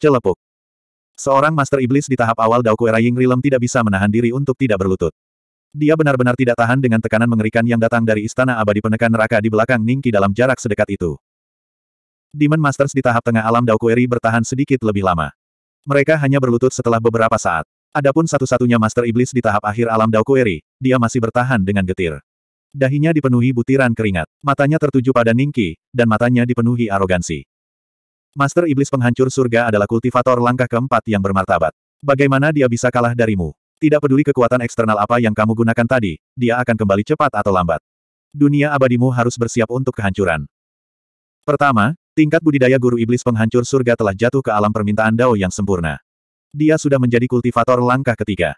Celepuk. Seorang Master Iblis di tahap awal Dao Kuera Ying Rilem tidak bisa menahan diri untuk tidak berlutut. Dia benar-benar tidak tahan dengan tekanan mengerikan yang datang dari Istana Abadi Penekan Neraka di belakang Ningki dalam jarak sedekat itu. Demon Masters di tahap tengah alam Dao Kueri bertahan sedikit lebih lama. Mereka hanya berlutut setelah beberapa saat. Adapun satu-satunya Master Iblis di tahap akhir alam Dao Kueri, dia masih bertahan dengan getir. Dahinya dipenuhi butiran keringat, matanya tertuju pada Ningki, dan matanya dipenuhi arogansi. Master Iblis Penghancur Surga adalah kultivator langkah keempat yang bermartabat. Bagaimana dia bisa kalah darimu? Tidak peduli kekuatan eksternal apa yang kamu gunakan tadi, dia akan kembali cepat atau lambat. Dunia abadimu harus bersiap untuk kehancuran. Pertama, tingkat budidaya guru iblis penghancur surga telah jatuh ke alam permintaan Dao yang sempurna. Dia sudah menjadi kultivator langkah ketiga.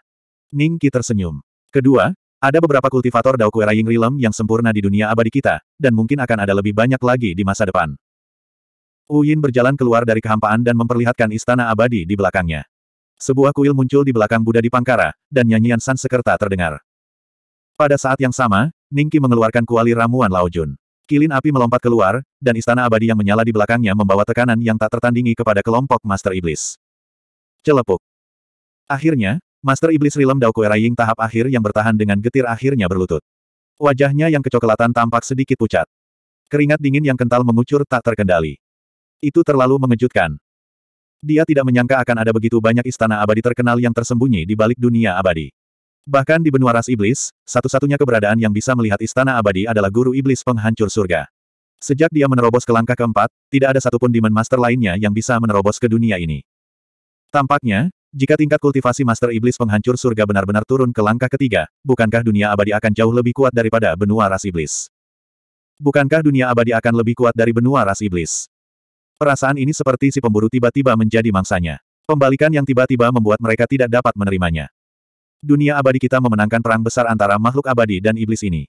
Ning Qi tersenyum. Kedua, ada beberapa kultivator Dao Kueraying rilem yang sempurna di dunia abadi kita, dan mungkin akan ada lebih banyak lagi di masa depan. Uyin berjalan keluar dari kehampaan dan memperlihatkan istana abadi di belakangnya. Sebuah kuil muncul di belakang Buddha di Pangkara, dan nyanyian Sansekerta terdengar. Pada saat yang sama, Ningki mengeluarkan kuali ramuan Laojun. Kilin api melompat keluar, dan istana abadi yang menyala di belakangnya membawa tekanan yang tak tertandingi kepada kelompok Master Iblis. Celepuk. Akhirnya, Master Iblis Rilem Dao Ying tahap akhir yang bertahan dengan getir akhirnya berlutut. Wajahnya yang kecoklatan tampak sedikit pucat. Keringat dingin yang kental mengucur tak terkendali. Itu terlalu mengejutkan. Dia tidak menyangka akan ada begitu banyak istana abadi terkenal yang tersembunyi di balik dunia abadi. Bahkan di benua ras iblis, satu-satunya keberadaan yang bisa melihat istana abadi adalah guru iblis penghancur surga. Sejak dia menerobos ke langkah keempat, tidak ada satupun Demon Master lainnya yang bisa menerobos ke dunia ini. Tampaknya, jika tingkat kultivasi Master Iblis penghancur surga benar-benar turun ke langkah ketiga, bukankah dunia abadi akan jauh lebih kuat daripada benua ras iblis? Bukankah dunia abadi akan lebih kuat dari benua ras iblis? Perasaan ini seperti si pemburu tiba-tiba menjadi mangsanya. Pembalikan yang tiba-tiba membuat mereka tidak dapat menerimanya. Dunia abadi kita memenangkan perang besar antara makhluk abadi dan iblis ini.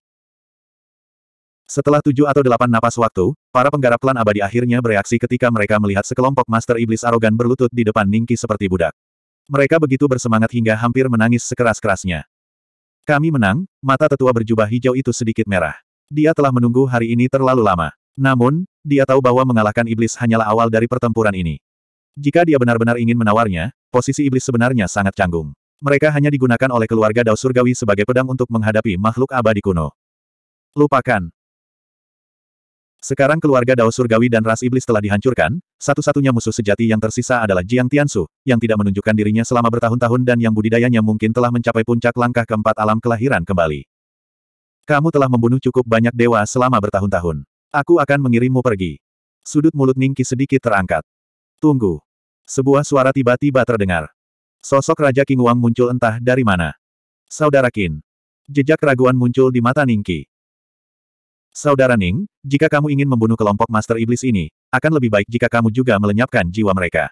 Setelah tujuh atau delapan napas waktu, para penggarap klan abadi akhirnya bereaksi ketika mereka melihat sekelompok master iblis arogan berlutut di depan Ningki seperti budak. Mereka begitu bersemangat hingga hampir menangis sekeras-kerasnya. Kami menang, mata tetua berjubah hijau itu sedikit merah. Dia telah menunggu hari ini terlalu lama. Namun, dia tahu bahwa mengalahkan iblis hanyalah awal dari pertempuran ini. Jika dia benar-benar ingin menawarnya, posisi iblis sebenarnya sangat canggung. Mereka hanya digunakan oleh keluarga Dao Surgawi sebagai pedang untuk menghadapi makhluk abadi kuno. Lupakan. Sekarang keluarga Dao Surgawi dan ras iblis telah dihancurkan, satu-satunya musuh sejati yang tersisa adalah Jiang Tiansu, yang tidak menunjukkan dirinya selama bertahun-tahun dan yang budidayanya mungkin telah mencapai puncak langkah keempat alam kelahiran kembali. Kamu telah membunuh cukup banyak dewa selama bertahun-tahun. Aku akan mengirimmu pergi. Sudut mulut Ningki sedikit terangkat. Tunggu. Sebuah suara tiba-tiba terdengar. Sosok Raja King Wang muncul entah dari mana. Saudara Qin. Jejak keraguan muncul di mata Ningki. Saudara Ning, jika kamu ingin membunuh kelompok Master Iblis ini, akan lebih baik jika kamu juga melenyapkan jiwa mereka.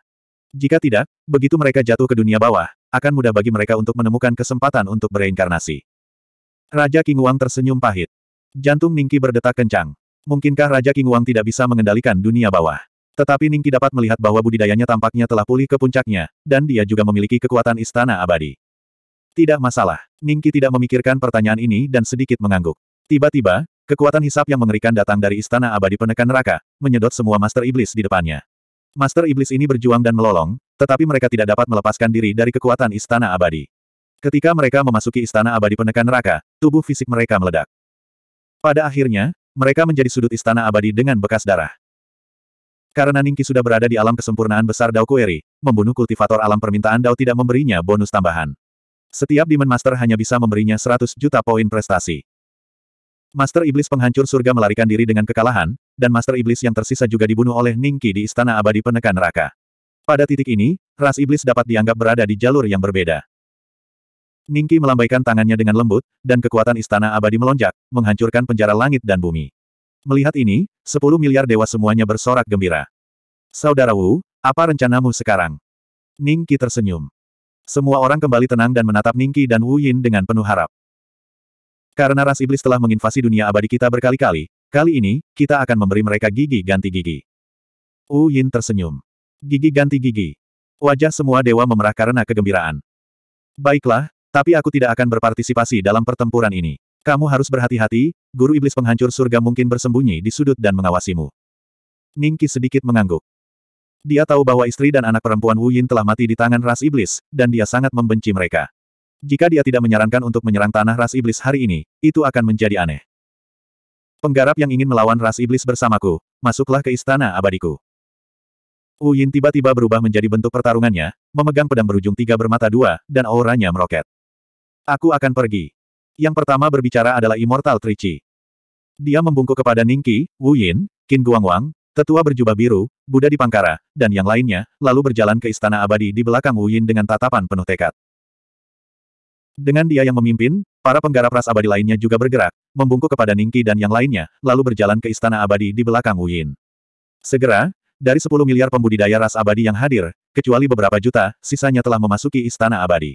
Jika tidak, begitu mereka jatuh ke dunia bawah, akan mudah bagi mereka untuk menemukan kesempatan untuk bereinkarnasi. Raja King Wang tersenyum pahit. Jantung Ningki berdetak kencang. Mungkinkah Raja King Wang tidak bisa mengendalikan dunia bawah? Tetapi Ningki dapat melihat bahwa budidayanya tampaknya telah pulih ke puncaknya, dan dia juga memiliki kekuatan istana abadi. Tidak masalah, Ningki tidak memikirkan pertanyaan ini dan sedikit mengangguk. Tiba-tiba, kekuatan hisap yang mengerikan datang dari istana abadi penekan neraka, menyedot semua Master Iblis di depannya. Master Iblis ini berjuang dan melolong, tetapi mereka tidak dapat melepaskan diri dari kekuatan istana abadi. Ketika mereka memasuki istana abadi penekan neraka, tubuh fisik mereka meledak. Pada akhirnya, mereka menjadi sudut istana abadi dengan bekas darah. Karena Ningki sudah berada di alam kesempurnaan besar Dao Kueri, membunuh kultivator alam permintaan Dao tidak memberinya bonus tambahan. Setiap Demon Master hanya bisa memberinya 100 juta poin prestasi. Master Iblis penghancur surga melarikan diri dengan kekalahan, dan Master Iblis yang tersisa juga dibunuh oleh Ningki di Istana Abadi Penekan Neraka. Pada titik ini, ras Iblis dapat dianggap berada di jalur yang berbeda. Ningki melambaikan tangannya dengan lembut, dan kekuatan istana abadi melonjak, menghancurkan penjara langit dan bumi. Melihat ini, sepuluh miliar dewa semuanya bersorak gembira. Saudara Wu, apa rencanamu sekarang? Ningki tersenyum. Semua orang kembali tenang dan menatap Ningki dan Wu Yin dengan penuh harap. Karena ras iblis telah menginvasi dunia abadi kita berkali-kali, kali ini, kita akan memberi mereka gigi ganti gigi. Wu Yin tersenyum. Gigi ganti gigi. Wajah semua dewa memerah karena kegembiraan. Baiklah, tapi aku tidak akan berpartisipasi dalam pertempuran ini. Kamu harus berhati-hati, guru iblis penghancur surga mungkin bersembunyi di sudut dan mengawasimu. Ningki sedikit mengangguk. Dia tahu bahwa istri dan anak perempuan Wu Yin telah mati di tangan ras iblis, dan dia sangat membenci mereka. Jika dia tidak menyarankan untuk menyerang tanah ras iblis hari ini, itu akan menjadi aneh. Penggarap yang ingin melawan ras iblis bersamaku, masuklah ke istana abadiku. Wu Yin tiba-tiba berubah menjadi bentuk pertarungannya, memegang pedang berujung tiga bermata dua, dan auranya meroket. Aku akan pergi. Yang pertama berbicara adalah Immortal Trici. Dia membungkuk kepada Ningqi, Wu Yin, Qin Guangwang, tetua berjubah biru, Buddha di Pangkara, dan yang lainnya, lalu berjalan ke istana abadi di belakang Wu Yin dengan tatapan penuh tekad. Dengan dia yang memimpin, para penggarap ras abadi lainnya juga bergerak, membungkuk kepada Ningqi dan yang lainnya, lalu berjalan ke istana abadi di belakang Wu Yin. Segera, dari 10 miliar pembudidaya ras abadi yang hadir, kecuali beberapa juta, sisanya telah memasuki istana abadi.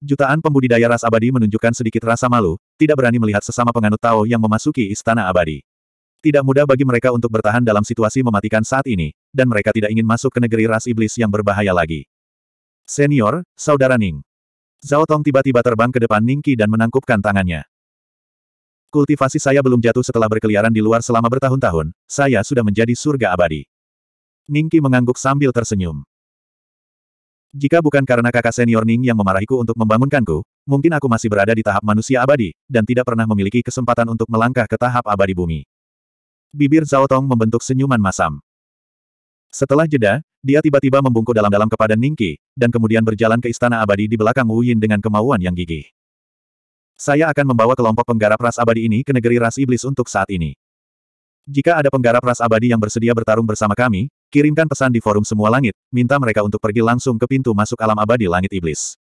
Jutaan pembudidaya ras abadi menunjukkan sedikit rasa malu, tidak berani melihat sesama penganut Tao yang memasuki istana abadi. Tidak mudah bagi mereka untuk bertahan dalam situasi mematikan saat ini, dan mereka tidak ingin masuk ke negeri ras iblis yang berbahaya lagi. Senior, Saudara Ning. Zhao Tong tiba-tiba terbang ke depan Ning Qi dan menangkupkan tangannya. Kultivasi saya belum jatuh setelah berkeliaran di luar selama bertahun-tahun, saya sudah menjadi surga abadi. Ning Qi mengangguk sambil tersenyum. Jika bukan karena kakak senior Ning yang memarahiku untuk membangunkanku, mungkin aku masih berada di tahap manusia abadi, dan tidak pernah memiliki kesempatan untuk melangkah ke tahap abadi bumi. Bibir Zhao Tong membentuk senyuman masam. Setelah jeda, dia tiba-tiba membungkuk dalam-dalam kepada Ningki, dan kemudian berjalan ke istana abadi di belakang Wu Yin dengan kemauan yang gigih. Saya akan membawa kelompok penggarap ras abadi ini ke negeri ras iblis untuk saat ini. Jika ada penggarap ras abadi yang bersedia bertarung bersama kami, Kirimkan pesan di forum semua langit, minta mereka untuk pergi langsung ke pintu masuk alam abadi langit iblis.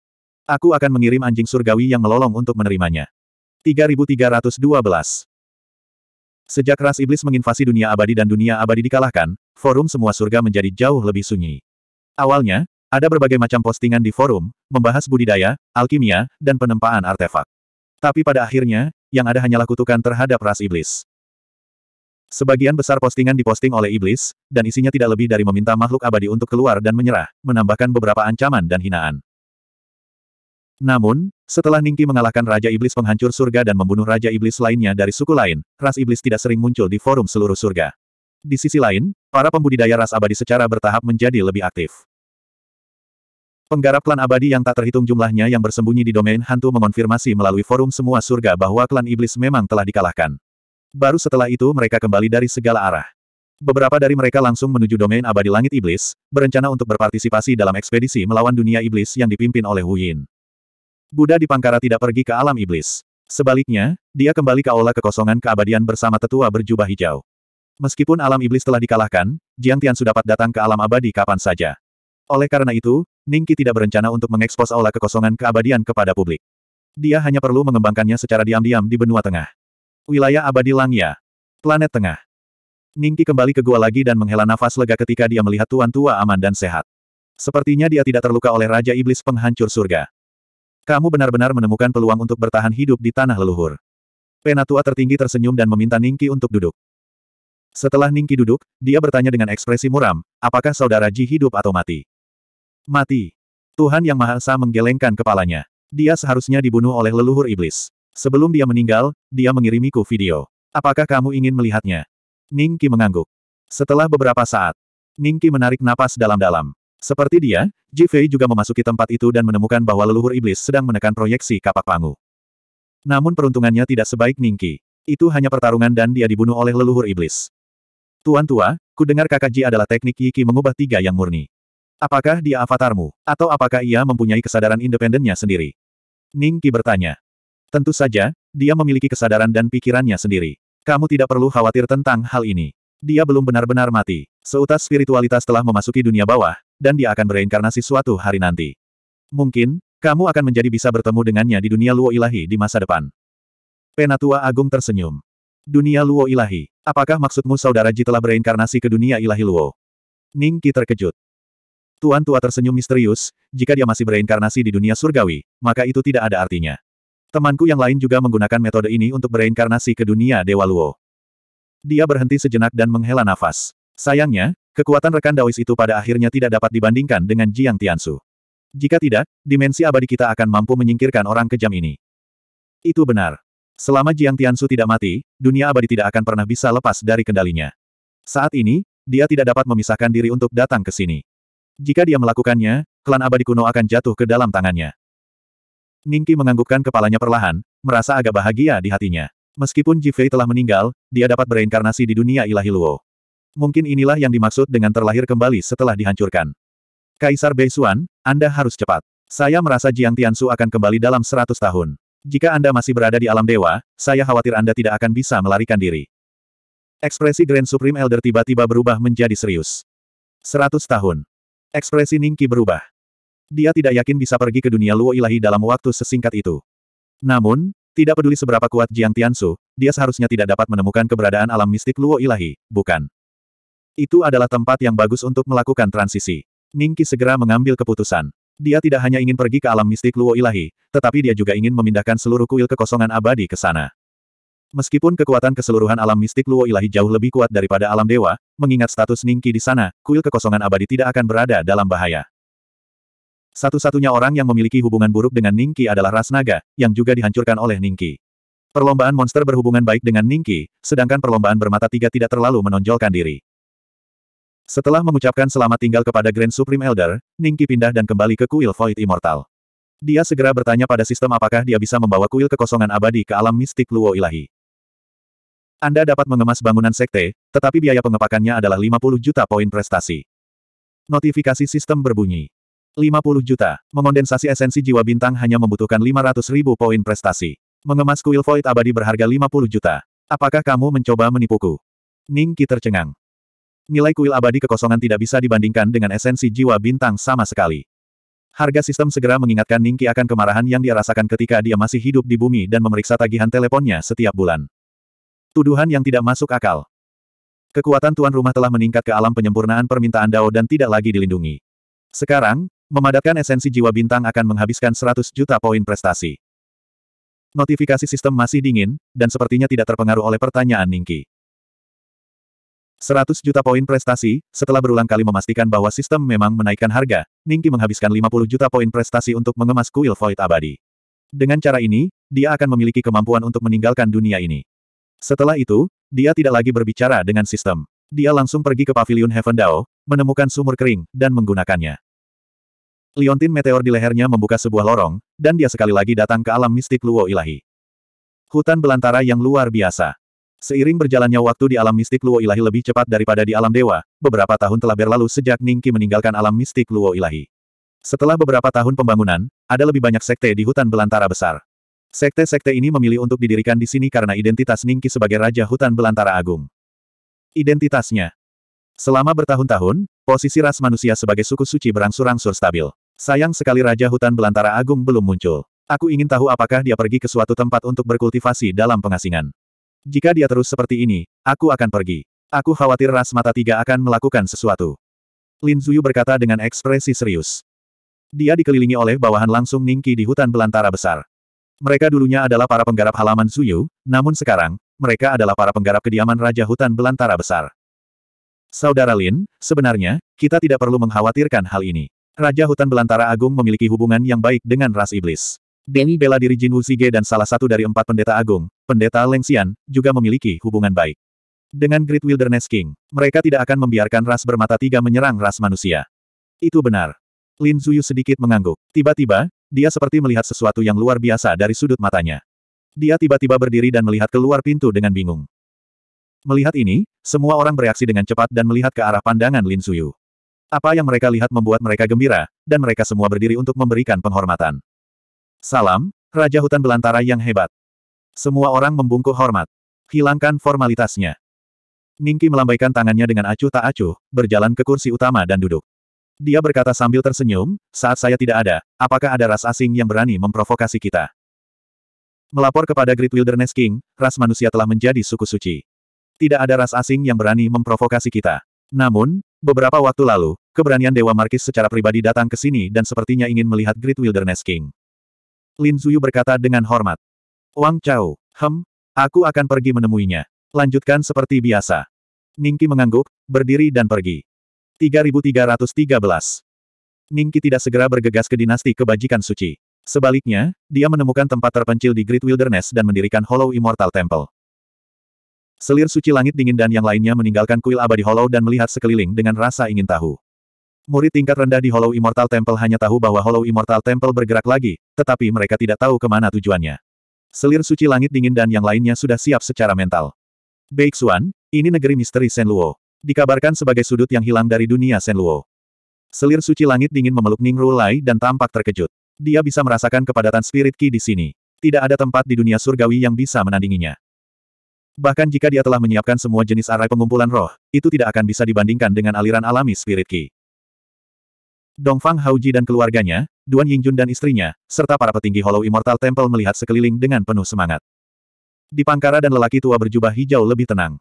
Aku akan mengirim anjing surgawi yang melolong untuk menerimanya. 3312 Sejak ras iblis menginvasi dunia abadi dan dunia abadi dikalahkan, forum semua surga menjadi jauh lebih sunyi. Awalnya, ada berbagai macam postingan di forum, membahas budidaya, alkimia, dan penempaan artefak. Tapi pada akhirnya, yang ada hanyalah kutukan terhadap ras iblis. Sebagian besar postingan diposting oleh iblis, dan isinya tidak lebih dari meminta makhluk abadi untuk keluar dan menyerah, menambahkan beberapa ancaman dan hinaan. Namun, setelah Ningki mengalahkan Raja Iblis penghancur surga dan membunuh Raja Iblis lainnya dari suku lain, ras iblis tidak sering muncul di forum seluruh surga. Di sisi lain, para pembudidaya ras abadi secara bertahap menjadi lebih aktif. Penggarap klan abadi yang tak terhitung jumlahnya yang bersembunyi di domain hantu mengonfirmasi melalui forum semua surga bahwa klan iblis memang telah dikalahkan. Baru setelah itu mereka kembali dari segala arah. Beberapa dari mereka langsung menuju domain abadi langit iblis, berencana untuk berpartisipasi dalam ekspedisi melawan dunia iblis yang dipimpin oleh Hu Yin. Buddha di Pangkara tidak pergi ke alam iblis. Sebaliknya, dia kembali ke aula kekosongan keabadian bersama tetua berjubah hijau. Meskipun alam iblis telah dikalahkan, Jiang Tian sudah dapat datang ke alam abadi kapan saja. Oleh karena itu, Ningki tidak berencana untuk mengekspos aula kekosongan keabadian kepada publik. Dia hanya perlu mengembangkannya secara diam-diam di benua tengah. Wilayah abadi Langya. Planet Tengah. Ningki kembali ke gua lagi dan menghela nafas lega ketika dia melihat Tuan Tua aman dan sehat. Sepertinya dia tidak terluka oleh Raja Iblis Penghancur Surga. Kamu benar-benar menemukan peluang untuk bertahan hidup di tanah leluhur. Penatua tertinggi tersenyum dan meminta Ningki untuk duduk. Setelah Ningki duduk, dia bertanya dengan ekspresi muram, apakah saudara Ji hidup atau mati? Mati. Tuhan Yang Maha Esa menggelengkan kepalanya. Dia seharusnya dibunuh oleh leluhur iblis. Sebelum dia meninggal, dia mengirimiku video. Apakah kamu ingin melihatnya? Ningki mengangguk. Setelah beberapa saat, Ningki menarik napas dalam-dalam. Seperti dia, Jifei juga memasuki tempat itu dan menemukan bahwa leluhur iblis sedang menekan proyeksi kapak pangu. Namun peruntungannya tidak sebaik Ningki. Itu hanya pertarungan dan dia dibunuh oleh leluhur iblis. Tuan tua, ku dengar kakak Ji adalah teknik Yiki mengubah tiga yang murni. Apakah dia avatarmu, atau apakah ia mempunyai kesadaran independennya sendiri? Ningki bertanya. Tentu saja, dia memiliki kesadaran dan pikirannya sendiri. Kamu tidak perlu khawatir tentang hal ini. Dia belum benar-benar mati. Seutas spiritualitas telah memasuki dunia bawah, dan dia akan bereinkarnasi suatu hari nanti. Mungkin, kamu akan menjadi bisa bertemu dengannya di dunia Luo Ilahi di masa depan. Penatua Agung tersenyum. Dunia Luo Ilahi. Apakah maksudmu saudara Ji telah bereinkarnasi ke dunia Ilahi Luo? Ning Ningki terkejut. Tuan tua tersenyum misterius, jika dia masih bereinkarnasi di dunia surgawi, maka itu tidak ada artinya. Temanku yang lain juga menggunakan metode ini untuk bereinkarnasi ke dunia Dewa Luo. Dia berhenti sejenak dan menghela nafas. Sayangnya, kekuatan rekan Daois itu pada akhirnya tidak dapat dibandingkan dengan Jiang Tianshu. Jika tidak, dimensi abadi kita akan mampu menyingkirkan orang kejam ini. Itu benar. Selama Jiang Tianshu tidak mati, dunia abadi tidak akan pernah bisa lepas dari kendalinya. Saat ini, dia tidak dapat memisahkan diri untuk datang ke sini. Jika dia melakukannya, klan abadi kuno akan jatuh ke dalam tangannya. Ningki menganggukkan kepalanya perlahan, merasa agak bahagia di hatinya. Meskipun Jifei telah meninggal, dia dapat bereinkarnasi di dunia ilahi Luo. Mungkin inilah yang dimaksud dengan terlahir kembali setelah dihancurkan. Kaisar Beisuan, Anda harus cepat. Saya merasa Jiang Tiansu akan kembali dalam seratus tahun. Jika Anda masih berada di alam dewa, saya khawatir Anda tidak akan bisa melarikan diri. Ekspresi Grand Supreme Elder tiba-tiba berubah menjadi serius. Seratus tahun. Ekspresi Ningki berubah. Dia tidak yakin bisa pergi ke dunia Luo Ilahi dalam waktu sesingkat itu. Namun, tidak peduli seberapa kuat Jiang Tiansu, dia seharusnya tidak dapat menemukan keberadaan alam mistik Luo Ilahi, bukan? Itu adalah tempat yang bagus untuk melakukan transisi. Ningki segera mengambil keputusan. Dia tidak hanya ingin pergi ke alam mistik Luo Ilahi, tetapi dia juga ingin memindahkan seluruh kuil kekosongan abadi ke sana. Meskipun kekuatan keseluruhan alam mistik Luo Ilahi jauh lebih kuat daripada alam dewa, mengingat status Ningki di sana, kuil kekosongan abadi tidak akan berada dalam bahaya. Satu-satunya orang yang memiliki hubungan buruk dengan Ningki adalah ras naga, yang juga dihancurkan oleh Ningki. Perlombaan monster berhubungan baik dengan Ningki, sedangkan perlombaan bermata tiga tidak terlalu menonjolkan diri. Setelah mengucapkan selamat tinggal kepada Grand Supreme Elder, Ningki pindah dan kembali ke kuil Void Immortal. Dia segera bertanya pada sistem apakah dia bisa membawa kuil kekosongan abadi ke alam mistik Luo Ilahi. Anda dapat mengemas bangunan sekte, tetapi biaya pengepakannya adalah 50 juta poin prestasi. Notifikasi sistem berbunyi. 50 juta. Mengondensasi esensi jiwa bintang hanya membutuhkan 500 ribu poin prestasi. Mengemas kuil void abadi berharga 50 juta. Apakah kamu mencoba menipuku? Ning Qi tercengang. Nilai kuil abadi kekosongan tidak bisa dibandingkan dengan esensi jiwa bintang sama sekali. Harga sistem segera mengingatkan Ning Qi akan kemarahan yang dia rasakan ketika dia masih hidup di bumi dan memeriksa tagihan teleponnya setiap bulan. Tuduhan yang tidak masuk akal. Kekuatan tuan rumah telah meningkat ke alam penyempurnaan permintaan Dao dan tidak lagi dilindungi. Sekarang, Memadatkan esensi jiwa bintang akan menghabiskan 100 juta poin prestasi. Notifikasi sistem masih dingin, dan sepertinya tidak terpengaruh oleh pertanyaan Ningki. 100 juta poin prestasi, setelah berulang kali memastikan bahwa sistem memang menaikkan harga, Ningki menghabiskan 50 juta poin prestasi untuk mengemas kuil void abadi. Dengan cara ini, dia akan memiliki kemampuan untuk meninggalkan dunia ini. Setelah itu, dia tidak lagi berbicara dengan sistem. Dia langsung pergi ke pavilion Heaven Dao, menemukan sumur kering, dan menggunakannya liontin meteor di lehernya membuka sebuah lorong, dan dia sekali lagi datang ke alam mistik Luo Ilahi. Hutan belantara yang luar biasa. Seiring berjalannya waktu di alam mistik Luo Ilahi lebih cepat daripada di alam dewa, beberapa tahun telah berlalu sejak Ningki meninggalkan alam mistik Luo Ilahi. Setelah beberapa tahun pembangunan, ada lebih banyak sekte di hutan belantara besar. Sekte-sekte ini memilih untuk didirikan di sini karena identitas Ningki sebagai Raja Hutan Belantara Agung. Identitasnya Selama bertahun-tahun, posisi ras manusia sebagai suku suci berangsur-angsur stabil. Sayang sekali Raja Hutan Belantara Agung belum muncul. Aku ingin tahu apakah dia pergi ke suatu tempat untuk berkultivasi dalam pengasingan. Jika dia terus seperti ini, aku akan pergi. Aku khawatir ras mata tiga akan melakukan sesuatu. Lin Zuyu berkata dengan ekspresi serius. Dia dikelilingi oleh bawahan langsung Ningki di hutan belantara besar. Mereka dulunya adalah para penggarap halaman Zuyu, namun sekarang, mereka adalah para penggarap kediaman Raja Hutan Belantara Besar. Saudara Lin, sebenarnya, kita tidak perlu mengkhawatirkan hal ini. Raja Hutan Belantara Agung memiliki hubungan yang baik dengan ras iblis. Dewi bela diri Jin Wuzige dan salah satu dari empat pendeta agung, pendeta Lengxian, juga memiliki hubungan baik. Dengan Great Wilderness King, mereka tidak akan membiarkan ras bermata tiga menyerang ras manusia. Itu benar. Lin Zuyu sedikit mengangguk. Tiba-tiba, dia seperti melihat sesuatu yang luar biasa dari sudut matanya. Dia tiba-tiba berdiri dan melihat keluar pintu dengan bingung. Melihat ini, semua orang bereaksi dengan cepat dan melihat ke arah pandangan Lin Suyu. Apa yang mereka lihat membuat mereka gembira, dan mereka semua berdiri untuk memberikan penghormatan. Salam, Raja Hutan Belantara yang hebat. Semua orang membungkuk hormat. Hilangkan formalitasnya. Ningki melambaikan tangannya dengan acuh tak acuh, berjalan ke kursi utama dan duduk. Dia berkata sambil tersenyum, saat saya tidak ada, apakah ada ras asing yang berani memprovokasi kita? Melapor kepada Great Wilderness King, ras manusia telah menjadi suku suci. Tidak ada ras asing yang berani memprovokasi kita. Namun, beberapa waktu lalu, keberanian Dewa Markis secara pribadi datang ke sini dan sepertinya ingin melihat Great Wilderness King. Lin Zuyu berkata dengan hormat. Wang Chao, hem, aku akan pergi menemuinya. Lanjutkan seperti biasa. Ningki mengangguk, berdiri dan pergi. 3313 Ningki tidak segera bergegas ke dinasti kebajikan suci. Sebaliknya, dia menemukan tempat terpencil di Great Wilderness dan mendirikan Hollow Immortal Temple. Selir suci langit dingin dan yang lainnya meninggalkan kuil abadi Hollow dan melihat sekeliling dengan rasa ingin tahu. Murid tingkat rendah di Hollow Immortal Temple hanya tahu bahwa Hollow Immortal Temple bergerak lagi, tetapi mereka tidak tahu kemana tujuannya. Selir suci langit dingin dan yang lainnya sudah siap secara mental. Baik Xuan, ini negeri misteri Luo, Dikabarkan sebagai sudut yang hilang dari dunia Luo. Selir suci langit dingin memeluk Ning Rulai dan tampak terkejut. Dia bisa merasakan kepadatan spirit ki di sini. Tidak ada tempat di dunia surgawi yang bisa menandinginya. Bahkan jika dia telah menyiapkan semua jenis arai pengumpulan roh, itu tidak akan bisa dibandingkan dengan aliran alami Spirit Ki. Dongfang Hauji dan keluarganya, Duan Yingjun dan istrinya, serta para petinggi Hollow Immortal Temple melihat sekeliling dengan penuh semangat. Di Pangkara dan lelaki tua berjubah hijau lebih tenang.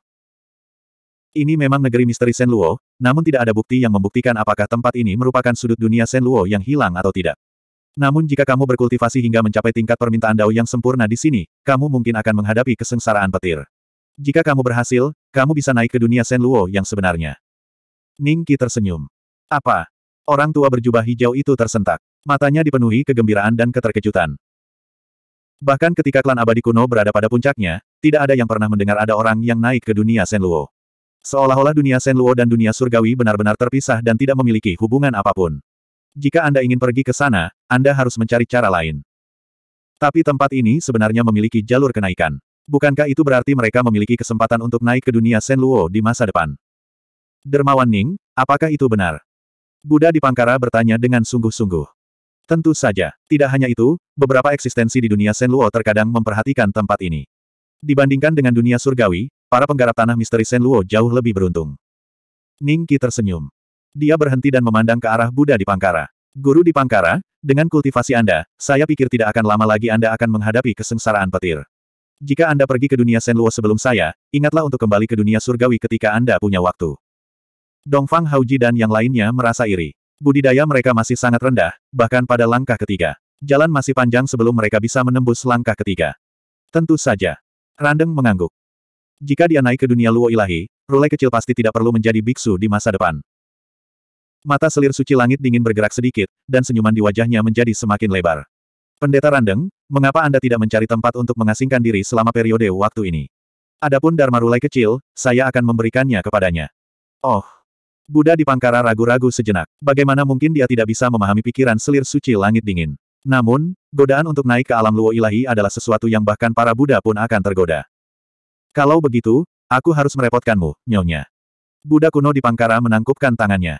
Ini memang negeri misteri Luo, namun tidak ada bukti yang membuktikan apakah tempat ini merupakan sudut dunia Luo yang hilang atau tidak. Namun jika kamu berkultivasi hingga mencapai tingkat permintaan dao yang sempurna di sini, kamu mungkin akan menghadapi kesengsaraan petir. Jika kamu berhasil, kamu bisa naik ke dunia Shen Luo yang sebenarnya. Ning Qi tersenyum. Apa? Orang tua berjubah hijau itu tersentak. Matanya dipenuhi kegembiraan dan keterkejutan. Bahkan ketika klan abadi kuno berada pada puncaknya, tidak ada yang pernah mendengar ada orang yang naik ke dunia Luo. Seolah-olah dunia Luo dan dunia surgawi benar-benar terpisah dan tidak memiliki hubungan apapun. Jika Anda ingin pergi ke sana, Anda harus mencari cara lain. Tapi tempat ini sebenarnya memiliki jalur kenaikan. Bukankah itu berarti mereka memiliki kesempatan untuk naik ke dunia Luo di masa depan? Dermawan Ning, apakah itu benar? Buddha di Pangkara bertanya dengan sungguh-sungguh. Tentu saja. Tidak hanya itu, beberapa eksistensi di dunia Luo terkadang memperhatikan tempat ini. Dibandingkan dengan dunia surgawi, para penggarap tanah misteri Luo jauh lebih beruntung. Ning Qi tersenyum. Dia berhenti dan memandang ke arah Buddha di Pangkara. Guru di Pangkara, dengan kultivasi Anda, saya pikir tidak akan lama lagi Anda akan menghadapi kesengsaraan petir. Jika Anda pergi ke dunia Senluo sebelum saya, ingatlah untuk kembali ke dunia surgawi ketika Anda punya waktu. Dongfang Hauji dan yang lainnya merasa iri. Budidaya mereka masih sangat rendah, bahkan pada langkah ketiga. Jalan masih panjang sebelum mereka bisa menembus langkah ketiga. Tentu saja. Randeng mengangguk. Jika dia naik ke dunia Luo Ilahi, Rulai kecil pasti tidak perlu menjadi biksu di masa depan. Mata selir suci langit dingin bergerak sedikit, dan senyuman di wajahnya menjadi semakin lebar. Pendeta Randeng, Mengapa Anda tidak mencari tempat untuk mengasingkan diri selama periode waktu ini? Adapun Dharma Rulai kecil, saya akan memberikannya kepadanya. Oh. Buddha di Pangkara ragu-ragu sejenak. Bagaimana mungkin dia tidak bisa memahami pikiran selir suci langit dingin? Namun, godaan untuk naik ke alam luo ilahi adalah sesuatu yang bahkan para Buddha pun akan tergoda. Kalau begitu, aku harus merepotkanmu, nyonya. Buddha kuno di Pangkara menangkupkan tangannya.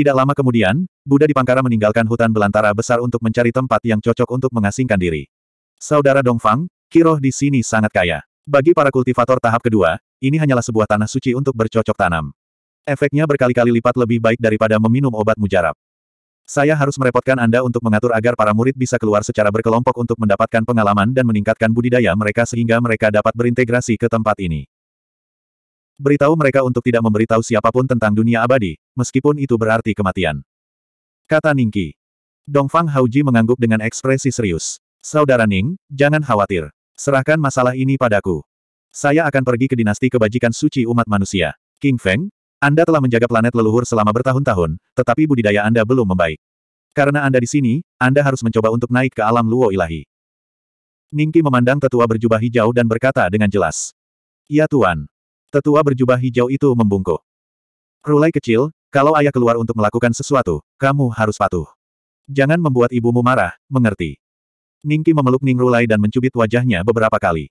Tidak lama kemudian, Buddha di Pangkara meninggalkan hutan belantara besar untuk mencari tempat yang cocok untuk mengasingkan diri. Saudara Dongfang, kiroh di sini sangat kaya. Bagi para kultivator tahap kedua, ini hanyalah sebuah tanah suci untuk bercocok tanam. Efeknya berkali-kali lipat lebih baik daripada meminum obat mujarab. Saya harus merepotkan Anda untuk mengatur agar para murid bisa keluar secara berkelompok untuk mendapatkan pengalaman dan meningkatkan budidaya mereka sehingga mereka dapat berintegrasi ke tempat ini beritahu mereka untuk tidak memberitahu siapapun tentang dunia abadi, meskipun itu berarti kematian. Kata Ningki. Dongfang Haoji mengangguk dengan ekspresi serius. Saudara Ning, jangan khawatir. Serahkan masalah ini padaku. Saya akan pergi ke dinasti kebajikan suci umat manusia. King Feng, Anda telah menjaga planet leluhur selama bertahun-tahun, tetapi budidaya Anda belum membaik. Karena Anda di sini, Anda harus mencoba untuk naik ke alam luo ilahi. Ningki memandang tetua berjubah hijau dan berkata dengan jelas. Ya Tuan. Tetua berjubah hijau itu membungkuk. Rulai kecil, kalau ayah keluar untuk melakukan sesuatu, kamu harus patuh. Jangan membuat ibumu marah, mengerti. Ningki memeluk Ning Rulai dan mencubit wajahnya beberapa kali.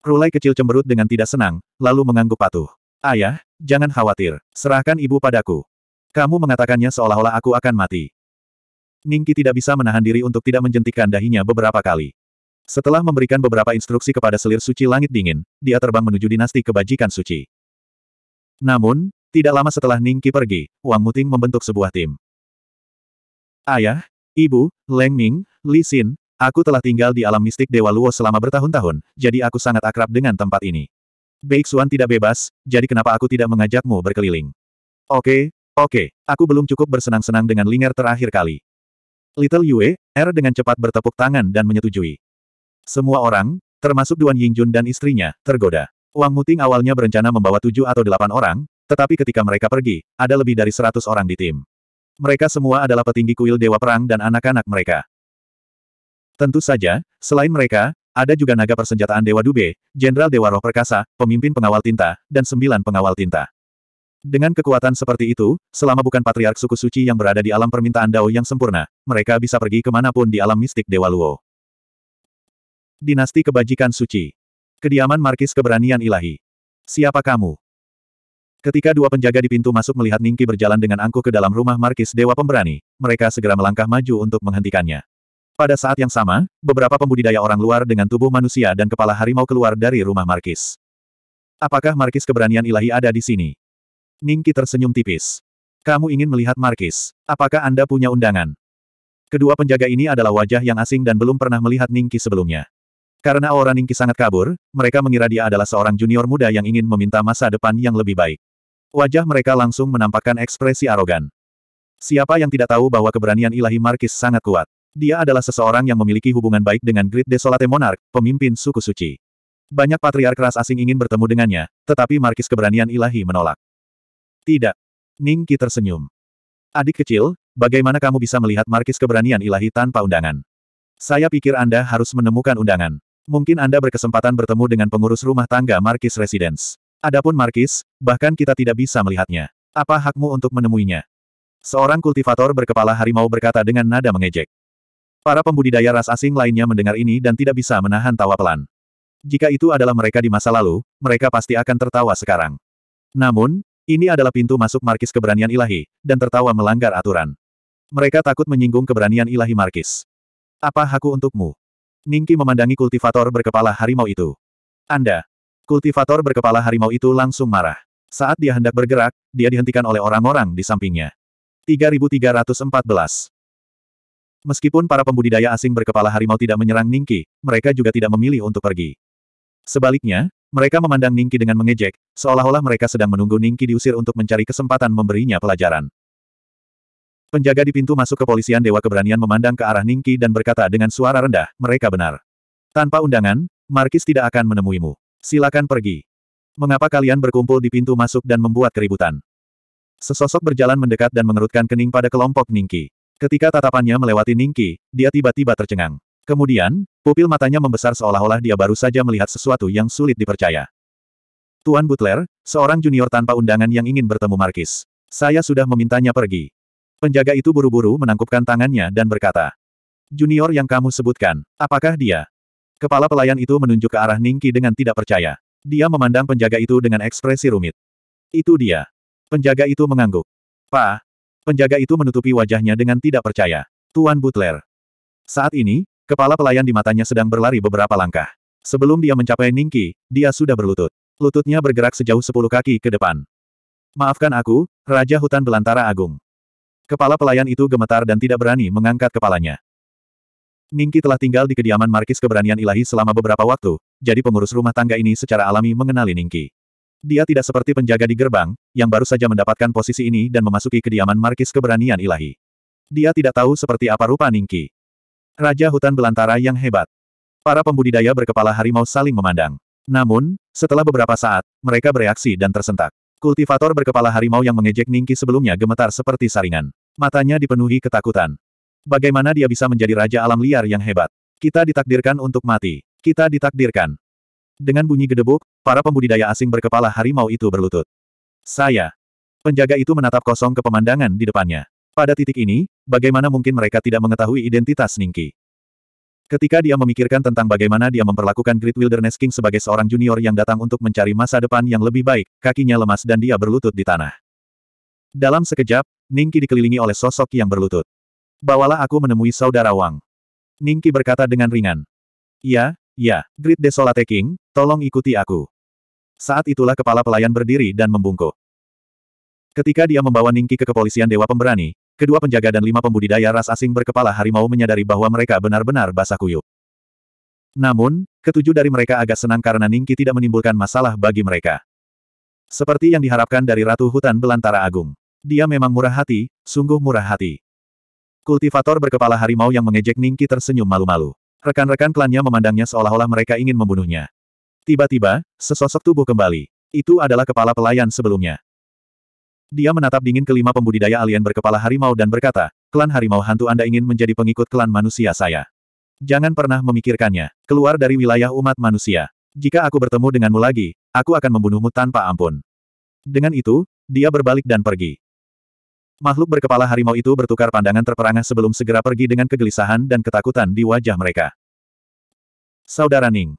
Rulai kecil cemberut dengan tidak senang, lalu mengangguk patuh. Ayah, jangan khawatir, serahkan ibu padaku. Kamu mengatakannya seolah-olah aku akan mati. Ningki tidak bisa menahan diri untuk tidak menjentikan dahinya beberapa kali. Setelah memberikan beberapa instruksi kepada selir suci langit dingin, dia terbang menuju dinasti kebajikan suci. Namun, tidak lama setelah Ningki pergi, Wang Muting membentuk sebuah tim. Ayah, Ibu, Leng Ming, Li Xin, aku telah tinggal di alam mistik Dewa Luo selama bertahun-tahun, jadi aku sangat akrab dengan tempat ini. Baik Xuan tidak bebas, jadi kenapa aku tidak mengajakmu berkeliling? Oke, oke, aku belum cukup bersenang-senang dengan Linger terakhir kali. Little Yue, Er dengan cepat bertepuk tangan dan menyetujui. Semua orang, termasuk Duan Yingjun dan istrinya, tergoda. Wang Muting awalnya berencana membawa tujuh atau delapan orang, tetapi ketika mereka pergi, ada lebih dari seratus orang di tim. Mereka semua adalah petinggi kuil Dewa Perang dan anak-anak mereka. Tentu saja, selain mereka, ada juga naga persenjataan Dewa Dube, Jenderal Dewa Roh Perkasa, pemimpin pengawal tinta, dan sembilan pengawal tinta. Dengan kekuatan seperti itu, selama bukan patriark suku suci yang berada di alam permintaan Dao yang sempurna, mereka bisa pergi kemanapun di alam mistik Dewa Luo. Dinasti Kebajikan Suci. Kediaman Markis Keberanian Ilahi. Siapa kamu? Ketika dua penjaga di pintu masuk melihat Ningki berjalan dengan angkuh ke dalam rumah Markis Dewa Pemberani, mereka segera melangkah maju untuk menghentikannya. Pada saat yang sama, beberapa pembudidaya orang luar dengan tubuh manusia dan kepala harimau keluar dari rumah Markis. Apakah Markis Keberanian Ilahi ada di sini? Ningki tersenyum tipis. Kamu ingin melihat Markis. Apakah Anda punya undangan? Kedua penjaga ini adalah wajah yang asing dan belum pernah melihat Ningki sebelumnya. Karena orang Ningki sangat kabur, mereka mengira dia adalah seorang junior muda yang ingin meminta masa depan yang lebih baik. Wajah mereka langsung menampakkan ekspresi arogan. Siapa yang tidak tahu bahwa keberanian ilahi Markis sangat kuat? Dia adalah seseorang yang memiliki hubungan baik dengan Great Desolate Monarch, pemimpin suku suci. Banyak patriark ras asing ingin bertemu dengannya, tetapi Markis keberanian ilahi menolak. Tidak. Ningki tersenyum. Adik kecil, bagaimana kamu bisa melihat Markis keberanian ilahi tanpa undangan? Saya pikir Anda harus menemukan undangan. Mungkin Anda berkesempatan bertemu dengan pengurus rumah tangga Markis Residence. Adapun Markis, bahkan kita tidak bisa melihatnya. Apa hakmu untuk menemuinya? Seorang kultivator berkepala harimau berkata dengan nada mengejek. Para pembudidaya ras asing lainnya mendengar ini dan tidak bisa menahan tawa pelan. Jika itu adalah mereka di masa lalu, mereka pasti akan tertawa sekarang. Namun, ini adalah pintu masuk Markis keberanian ilahi, dan tertawa melanggar aturan. Mereka takut menyinggung keberanian ilahi Markis. Apa hakku untukmu? Ningki memandangi kultivator berkepala harimau itu. Anda. Kultivator berkepala harimau itu langsung marah. Saat dia hendak bergerak, dia dihentikan oleh orang-orang di sampingnya. 3314 Meskipun para pembudidaya asing berkepala harimau tidak menyerang Ningki, mereka juga tidak memilih untuk pergi. Sebaliknya, mereka memandang Ningki dengan mengejek, seolah-olah mereka sedang menunggu Ningki diusir untuk mencari kesempatan memberinya pelajaran. Penjaga di pintu masuk kepolisian Dewa Keberanian memandang ke arah Ningki dan berkata dengan suara rendah, mereka benar. Tanpa undangan, Markis tidak akan menemuimu. Silakan pergi. Mengapa kalian berkumpul di pintu masuk dan membuat keributan? Sesosok berjalan mendekat dan mengerutkan kening pada kelompok Ningki. Ketika tatapannya melewati Ningki, dia tiba-tiba tercengang. Kemudian, pupil matanya membesar seolah-olah dia baru saja melihat sesuatu yang sulit dipercaya. Tuan Butler, seorang junior tanpa undangan yang ingin bertemu Markis. Saya sudah memintanya pergi. Penjaga itu buru-buru menangkupkan tangannya dan berkata, Junior yang kamu sebutkan, apakah dia? Kepala pelayan itu menunjuk ke arah Ningki dengan tidak percaya. Dia memandang penjaga itu dengan ekspresi rumit. Itu dia. Penjaga itu mengangguk. Pa. Penjaga itu menutupi wajahnya dengan tidak percaya. Tuan Butler. Saat ini, kepala pelayan di matanya sedang berlari beberapa langkah. Sebelum dia mencapai Ningki, dia sudah berlutut. Lututnya bergerak sejauh sepuluh kaki ke depan. Maafkan aku, Raja Hutan Belantara Agung. Kepala pelayan itu gemetar dan tidak berani mengangkat kepalanya. Ningki telah tinggal di kediaman Markis Keberanian Ilahi selama beberapa waktu, jadi pengurus rumah tangga ini secara alami mengenali Ningki. Dia tidak seperti penjaga di gerbang, yang baru saja mendapatkan posisi ini dan memasuki kediaman Markis Keberanian Ilahi. Dia tidak tahu seperti apa rupa Ningki. Raja hutan belantara yang hebat. Para pembudidaya berkepala harimau saling memandang. Namun, setelah beberapa saat, mereka bereaksi dan tersentak. Kultivator berkepala harimau yang mengejek Ningki sebelumnya gemetar seperti saringan. Matanya dipenuhi ketakutan. Bagaimana dia bisa menjadi raja alam liar yang hebat? Kita ditakdirkan untuk mati. Kita ditakdirkan. Dengan bunyi gedebuk, para pembudidaya asing berkepala harimau itu berlutut. Saya. Penjaga itu menatap kosong ke pemandangan di depannya. Pada titik ini, bagaimana mungkin mereka tidak mengetahui identitas Ningki? Ketika dia memikirkan tentang bagaimana dia memperlakukan Great Wilderness King sebagai seorang junior yang datang untuk mencari masa depan yang lebih baik, kakinya lemas dan dia berlutut di tanah. Dalam sekejap, Ningki dikelilingi oleh sosok yang berlutut. Bawalah aku menemui saudara Wang. Ningki berkata dengan ringan. Ya, ya, Great Desolate King, tolong ikuti aku. Saat itulah kepala pelayan berdiri dan membungkuk. Ketika dia membawa Ningki ke kepolisian Dewa Pemberani, Kedua penjaga dan lima pembudidaya ras asing berkepala harimau menyadari bahwa mereka benar-benar basah kuyuk. Namun, ketujuh dari mereka agak senang karena Ningki tidak menimbulkan masalah bagi mereka. Seperti yang diharapkan dari Ratu Hutan Belantara Agung. Dia memang murah hati, sungguh murah hati. Kultivator berkepala harimau yang mengejek Ningki tersenyum malu-malu. Rekan-rekan klannya memandangnya seolah-olah mereka ingin membunuhnya. Tiba-tiba, sesosok tubuh kembali. Itu adalah kepala pelayan sebelumnya. Dia menatap dingin kelima pembudidaya alien berkepala harimau dan berkata, klan harimau hantu Anda ingin menjadi pengikut klan manusia saya. Jangan pernah memikirkannya. Keluar dari wilayah umat manusia. Jika aku bertemu denganmu lagi, aku akan membunuhmu tanpa ampun. Dengan itu, dia berbalik dan pergi. Makhluk berkepala harimau itu bertukar pandangan terperangah sebelum segera pergi dengan kegelisahan dan ketakutan di wajah mereka. Saudara Ning.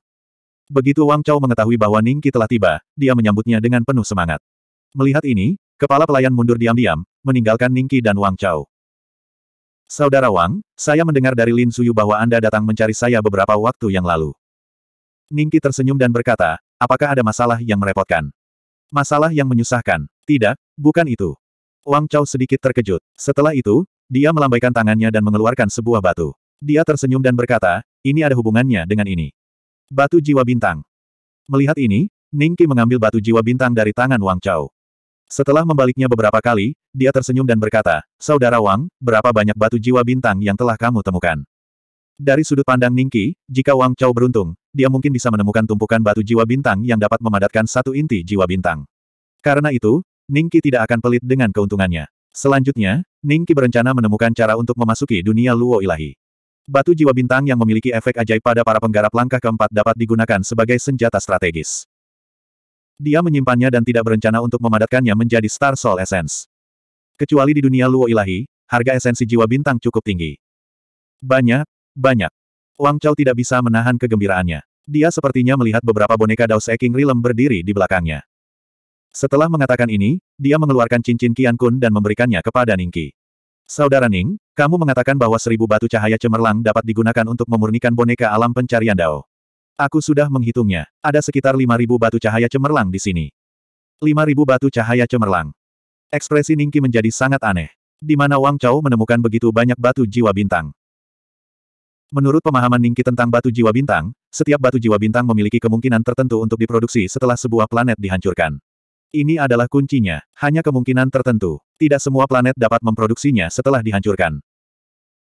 Begitu Wang Chao mengetahui bahwa Ning Qi telah tiba, dia menyambutnya dengan penuh semangat. Melihat ini, Kepala pelayan mundur diam-diam, meninggalkan Ningki dan Wang Chao. Saudara Wang, saya mendengar dari Lin Suyu bahwa Anda datang mencari saya beberapa waktu yang lalu. Ningki tersenyum dan berkata, apakah ada masalah yang merepotkan? Masalah yang menyusahkan? Tidak, bukan itu. Wang Chao sedikit terkejut. Setelah itu, dia melambaikan tangannya dan mengeluarkan sebuah batu. Dia tersenyum dan berkata, ini ada hubungannya dengan ini. Batu jiwa bintang. Melihat ini, Ningki mengambil batu jiwa bintang dari tangan Wang Chao. Setelah membaliknya beberapa kali, dia tersenyum dan berkata, Saudara Wang, berapa banyak batu jiwa bintang yang telah kamu temukan? Dari sudut pandang Ningki, jika Wang Chao beruntung, dia mungkin bisa menemukan tumpukan batu jiwa bintang yang dapat memadatkan satu inti jiwa bintang. Karena itu, Ningki tidak akan pelit dengan keuntungannya. Selanjutnya, Ningki berencana menemukan cara untuk memasuki dunia Luo Ilahi. Batu jiwa bintang yang memiliki efek ajaib pada para penggarap langkah keempat dapat digunakan sebagai senjata strategis. Dia menyimpannya dan tidak berencana untuk memadatkannya menjadi Star Soul Essence. Kecuali di dunia Luo Ilahi, harga esensi jiwa bintang cukup tinggi. Banyak, banyak. Wang Chao tidak bisa menahan kegembiraannya. Dia sepertinya melihat beberapa boneka Dao Seking Rilem berdiri di belakangnya. Setelah mengatakan ini, dia mengeluarkan cincin Qian Kun dan memberikannya kepada Ningki. Saudara Ning, kamu mengatakan bahwa seribu batu cahaya cemerlang dapat digunakan untuk memurnikan boneka alam pencarian Dao. Aku sudah menghitungnya. Ada sekitar 5.000 batu cahaya cemerlang di sini. 5.000 batu cahaya cemerlang. Ekspresi Ningki menjadi sangat aneh. Di mana Wang Chao menemukan begitu banyak batu jiwa bintang. Menurut pemahaman Ningki tentang batu jiwa bintang, setiap batu jiwa bintang memiliki kemungkinan tertentu untuk diproduksi setelah sebuah planet dihancurkan. Ini adalah kuncinya, hanya kemungkinan tertentu. Tidak semua planet dapat memproduksinya setelah dihancurkan.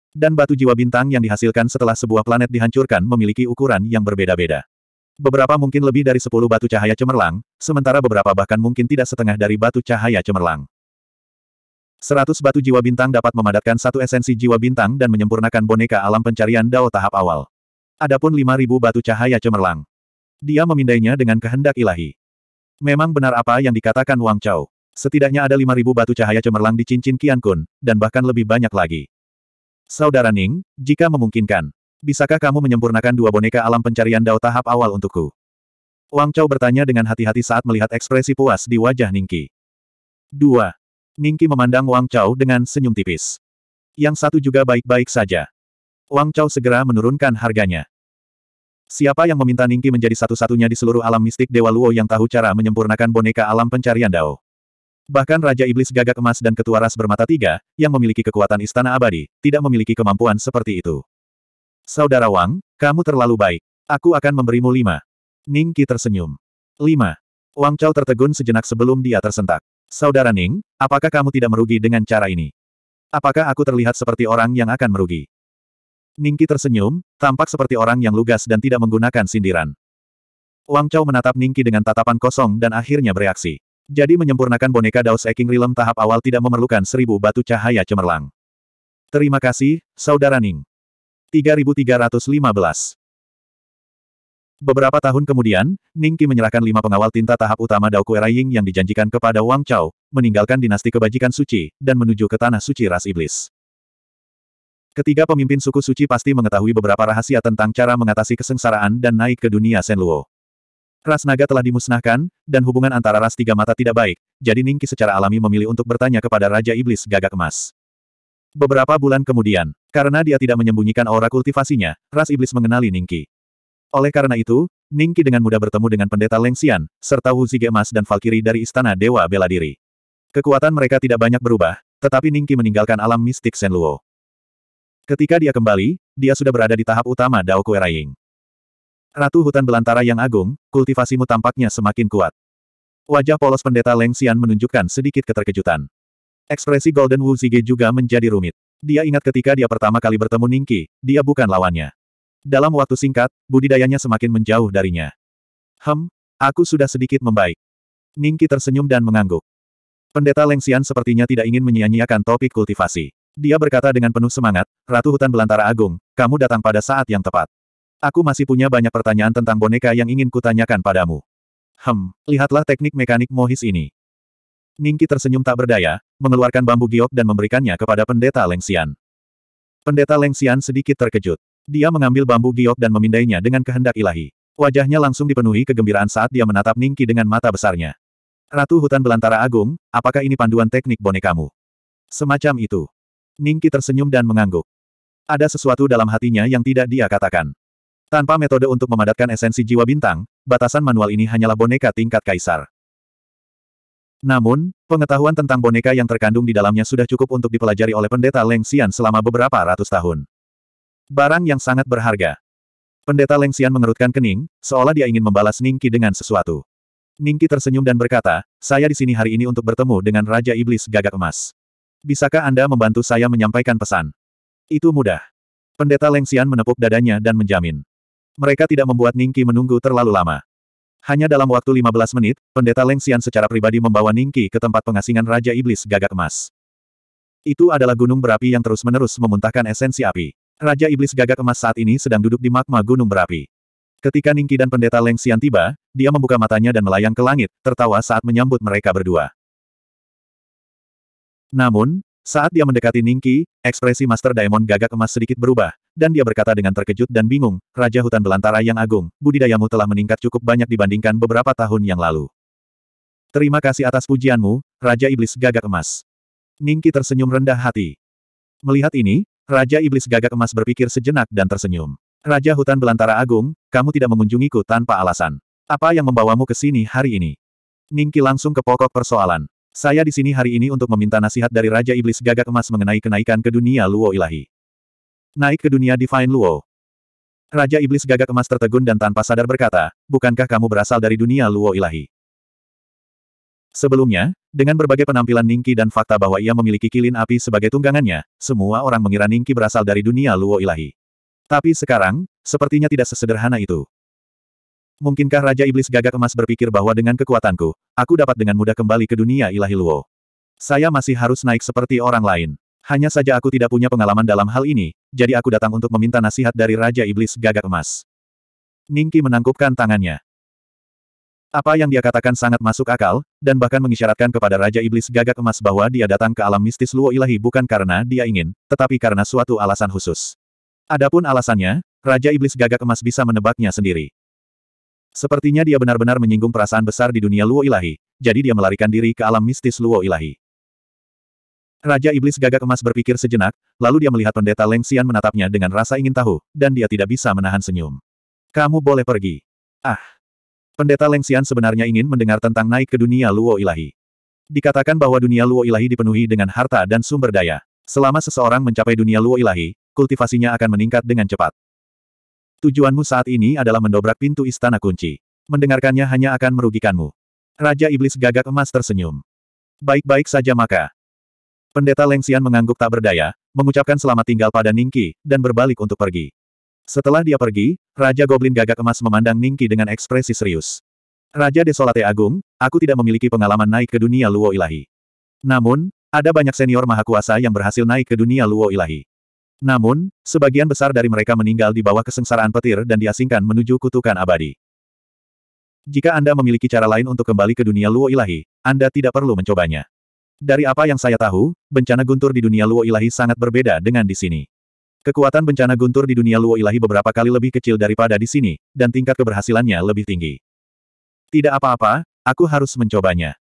Dan batu jiwa bintang yang dihasilkan setelah sebuah planet dihancurkan memiliki ukuran yang berbeda-beda. Beberapa mungkin lebih dari sepuluh batu cahaya cemerlang, sementara beberapa bahkan mungkin tidak setengah dari batu cahaya cemerlang. Seratus batu jiwa bintang dapat memadatkan satu esensi jiwa bintang dan menyempurnakan boneka alam pencarian Dao tahap awal. Adapun lima ribu batu cahaya cemerlang. Dia memindainya dengan kehendak ilahi. Memang benar apa yang dikatakan Wang Chao. Setidaknya ada lima ribu batu cahaya cemerlang di cincin Kian Kun, dan bahkan lebih banyak lagi. Saudara Ning, jika memungkinkan, bisakah kamu menyempurnakan dua boneka alam pencarian Dao tahap awal untukku? Wang Chao bertanya dengan hati-hati saat melihat ekspresi puas di wajah Ningki. 2. Ningki memandang Wang Chao dengan senyum tipis. Yang satu juga baik-baik saja. Wang Chao segera menurunkan harganya. Siapa yang meminta Ningki menjadi satu-satunya di seluruh alam mistik Dewa Luo yang tahu cara menyempurnakan boneka alam pencarian Dao? Bahkan Raja Iblis Gagak Emas dan Ketua Ras Bermata Tiga, yang memiliki kekuatan istana abadi, tidak memiliki kemampuan seperti itu. Saudara Wang, kamu terlalu baik. Aku akan memberimu lima. Ning Qi tersenyum. Lima. Wang Chao tertegun sejenak sebelum dia tersentak. Saudara Ning, apakah kamu tidak merugi dengan cara ini? Apakah aku terlihat seperti orang yang akan merugi? Ningki tersenyum, tampak seperti orang yang lugas dan tidak menggunakan sindiran. Wang Chao menatap Ningki dengan tatapan kosong dan akhirnya bereaksi. Jadi menyempurnakan boneka Daos Eking Rilem tahap awal tidak memerlukan seribu batu cahaya cemerlang. Terima kasih, Saudara Ning. 3315 Beberapa tahun kemudian, Ning Qi menyerahkan lima pengawal tinta tahap utama Dao Kuera Ying yang dijanjikan kepada Wang Chao, meninggalkan dinasti kebajikan suci, dan menuju ke tanah suci ras iblis. Ketiga pemimpin suku suci pasti mengetahui beberapa rahasia tentang cara mengatasi kesengsaraan dan naik ke dunia Senluo. Ras naga telah dimusnahkan, dan hubungan antara ras tiga mata tidak baik, jadi Ningki secara alami memilih untuk bertanya kepada Raja Iblis Gagak Emas. Beberapa bulan kemudian, karena dia tidak menyembunyikan aura kultivasinya, ras iblis mengenali Ningki. Oleh karena itu, Ningki dengan mudah bertemu dengan pendeta Lengxian, serta Wu Zige Emas dan Valkyrie dari Istana Dewa Bela Diri. Kekuatan mereka tidak banyak berubah, tetapi Ningki meninggalkan alam mistik Senluo. Ketika dia kembali, dia sudah berada di tahap utama Dao Kueraying. Ratu hutan belantara yang agung, kultivasimu tampaknya semakin kuat. Wajah polos pendeta Leng Xian menunjukkan sedikit keterkejutan. Ekspresi Golden Wu Zige juga menjadi rumit. Dia ingat ketika dia pertama kali bertemu Ningki, dia bukan lawannya. Dalam waktu singkat, budidayanya semakin menjauh darinya. Hem, aku sudah sedikit membaik. Ningki tersenyum dan mengangguk. Pendeta Leng Xian sepertinya tidak ingin menyia-nyiakan topik kultivasi. Dia berkata dengan penuh semangat, Ratu Hutan Belantara Agung, kamu datang pada saat yang tepat. Aku masih punya banyak pertanyaan tentang boneka yang ingin kutanyakan padamu. Hem, lihatlah teknik mekanik Mohis ini. Ningki tersenyum tak berdaya, mengeluarkan bambu giok dan memberikannya kepada pendeta Lengsian. Pendeta Lengsian sedikit terkejut. Dia mengambil bambu giok dan memindainya dengan kehendak ilahi. Wajahnya langsung dipenuhi kegembiraan saat dia menatap Ningki dengan mata besarnya. Ratu Hutan Belantara Agung, apakah ini panduan teknik bonekamu? Semacam itu. Ningki tersenyum dan mengangguk. Ada sesuatu dalam hatinya yang tidak dia katakan. Tanpa metode untuk memadatkan esensi jiwa bintang, batasan manual ini hanyalah boneka tingkat kaisar. Namun, pengetahuan tentang boneka yang terkandung di dalamnya sudah cukup untuk dipelajari oleh pendeta Leng Xian selama beberapa ratus tahun. Barang yang sangat berharga. Pendeta Leng Xian mengerutkan kening, seolah dia ingin membalas Ningki dengan sesuatu. Ningki tersenyum dan berkata, saya di sini hari ini untuk bertemu dengan Raja Iblis Gagak Emas. Bisakah Anda membantu saya menyampaikan pesan? Itu mudah. Pendeta Leng Xian menepuk dadanya dan menjamin. Mereka tidak membuat Ningki menunggu terlalu lama. Hanya dalam waktu 15 menit, Pendeta Leng Xian secara pribadi membawa Ningki ke tempat pengasingan Raja Iblis Gagak Emas. Itu adalah gunung berapi yang terus-menerus memuntahkan esensi api. Raja Iblis Gagak Emas saat ini sedang duduk di magma gunung berapi. Ketika Ningki dan Pendeta Leng Xian tiba, dia membuka matanya dan melayang ke langit, tertawa saat menyambut mereka berdua. Namun, saat dia mendekati Ningki, ekspresi Master Diamond gagak emas sedikit berubah, dan dia berkata dengan terkejut dan bingung, Raja Hutan Belantara yang agung, budidayamu telah meningkat cukup banyak dibandingkan beberapa tahun yang lalu. Terima kasih atas pujianmu, Raja Iblis Gagak Emas. Ningki tersenyum rendah hati. Melihat ini, Raja Iblis Gagak Emas berpikir sejenak dan tersenyum. Raja Hutan Belantara Agung, kamu tidak mengunjungiku tanpa alasan. Apa yang membawamu ke sini hari ini? Ningki langsung ke pokok persoalan. Saya di sini hari ini untuk meminta nasihat dari Raja Iblis Gagak Emas mengenai kenaikan ke dunia Luo Ilahi. Naik ke dunia Divine Luo. Raja Iblis gagak emas tertegun dan tanpa sadar berkata, bukankah kamu berasal dari dunia Luo Ilahi? Sebelumnya, dengan berbagai penampilan Ningki dan fakta bahwa ia memiliki kilin api sebagai tunggangannya, semua orang mengira Ningki berasal dari dunia Luo Ilahi. Tapi sekarang, sepertinya tidak sesederhana itu. Mungkinkah Raja Iblis gagak emas berpikir bahwa dengan kekuatanku, aku dapat dengan mudah kembali ke dunia ilahi Luo? Saya masih harus naik seperti orang lain. Hanya saja aku tidak punya pengalaman dalam hal ini, jadi aku datang untuk meminta nasihat dari Raja Iblis Gagak Emas. Ningki menangkupkan tangannya. Apa yang dia katakan sangat masuk akal, dan bahkan mengisyaratkan kepada Raja Iblis Gagak Emas bahwa dia datang ke alam mistis Luo Ilahi bukan karena dia ingin, tetapi karena suatu alasan khusus. Adapun alasannya, Raja Iblis Gagak Emas bisa menebaknya sendiri. Sepertinya dia benar-benar menyinggung perasaan besar di dunia Luo Ilahi, jadi dia melarikan diri ke alam mistis Luo Ilahi. Raja Iblis Gagak Emas berpikir sejenak, lalu dia melihat pendeta Leng Xian menatapnya dengan rasa ingin tahu, dan dia tidak bisa menahan senyum. Kamu boleh pergi. Ah. Pendeta Leng Xian sebenarnya ingin mendengar tentang naik ke dunia Luo Ilahi. Dikatakan bahwa dunia Luo Ilahi dipenuhi dengan harta dan sumber daya. Selama seseorang mencapai dunia Luo Ilahi, kultivasinya akan meningkat dengan cepat. Tujuanmu saat ini adalah mendobrak pintu istana kunci. Mendengarkannya hanya akan merugikanmu. Raja Iblis Gagak Emas tersenyum. Baik-baik saja maka, Pendeta Lengsian mengangguk tak berdaya, mengucapkan selamat tinggal pada Ningki, dan berbalik untuk pergi. Setelah dia pergi, Raja Goblin Gagak Emas memandang Ningki dengan ekspresi serius. Raja Desolate Agung, aku tidak memiliki pengalaman naik ke dunia Luo Ilahi. Namun, ada banyak senior mahakuasa yang berhasil naik ke dunia Luo Ilahi. Namun, sebagian besar dari mereka meninggal di bawah kesengsaraan petir dan diasingkan menuju kutukan abadi. Jika Anda memiliki cara lain untuk kembali ke dunia Luo Ilahi, Anda tidak perlu mencobanya. Dari apa yang saya tahu, bencana guntur di dunia Luo Ilahi sangat berbeda dengan di sini. Kekuatan bencana guntur di dunia Luo Ilahi beberapa kali lebih kecil daripada di sini, dan tingkat keberhasilannya lebih tinggi. Tidak apa-apa, aku harus mencobanya.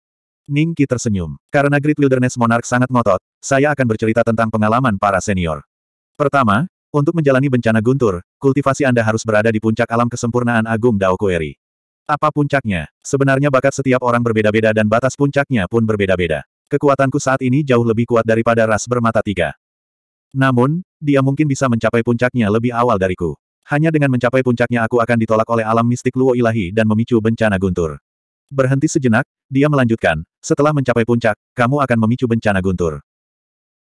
Ning Qi tersenyum. Karena Great Wilderness Monarch sangat ngotot, saya akan bercerita tentang pengalaman para senior. Pertama, untuk menjalani bencana guntur, kultivasi Anda harus berada di puncak alam kesempurnaan Agung Dao Kueri. Apa puncaknya? Sebenarnya bakat setiap orang berbeda-beda dan batas puncaknya pun berbeda-beda. Kekuatanku saat ini jauh lebih kuat daripada ras bermata tiga. Namun, dia mungkin bisa mencapai puncaknya lebih awal dariku. Hanya dengan mencapai puncaknya aku akan ditolak oleh alam mistik Luo Ilahi dan memicu bencana guntur. Berhenti sejenak, dia melanjutkan, setelah mencapai puncak, kamu akan memicu bencana guntur.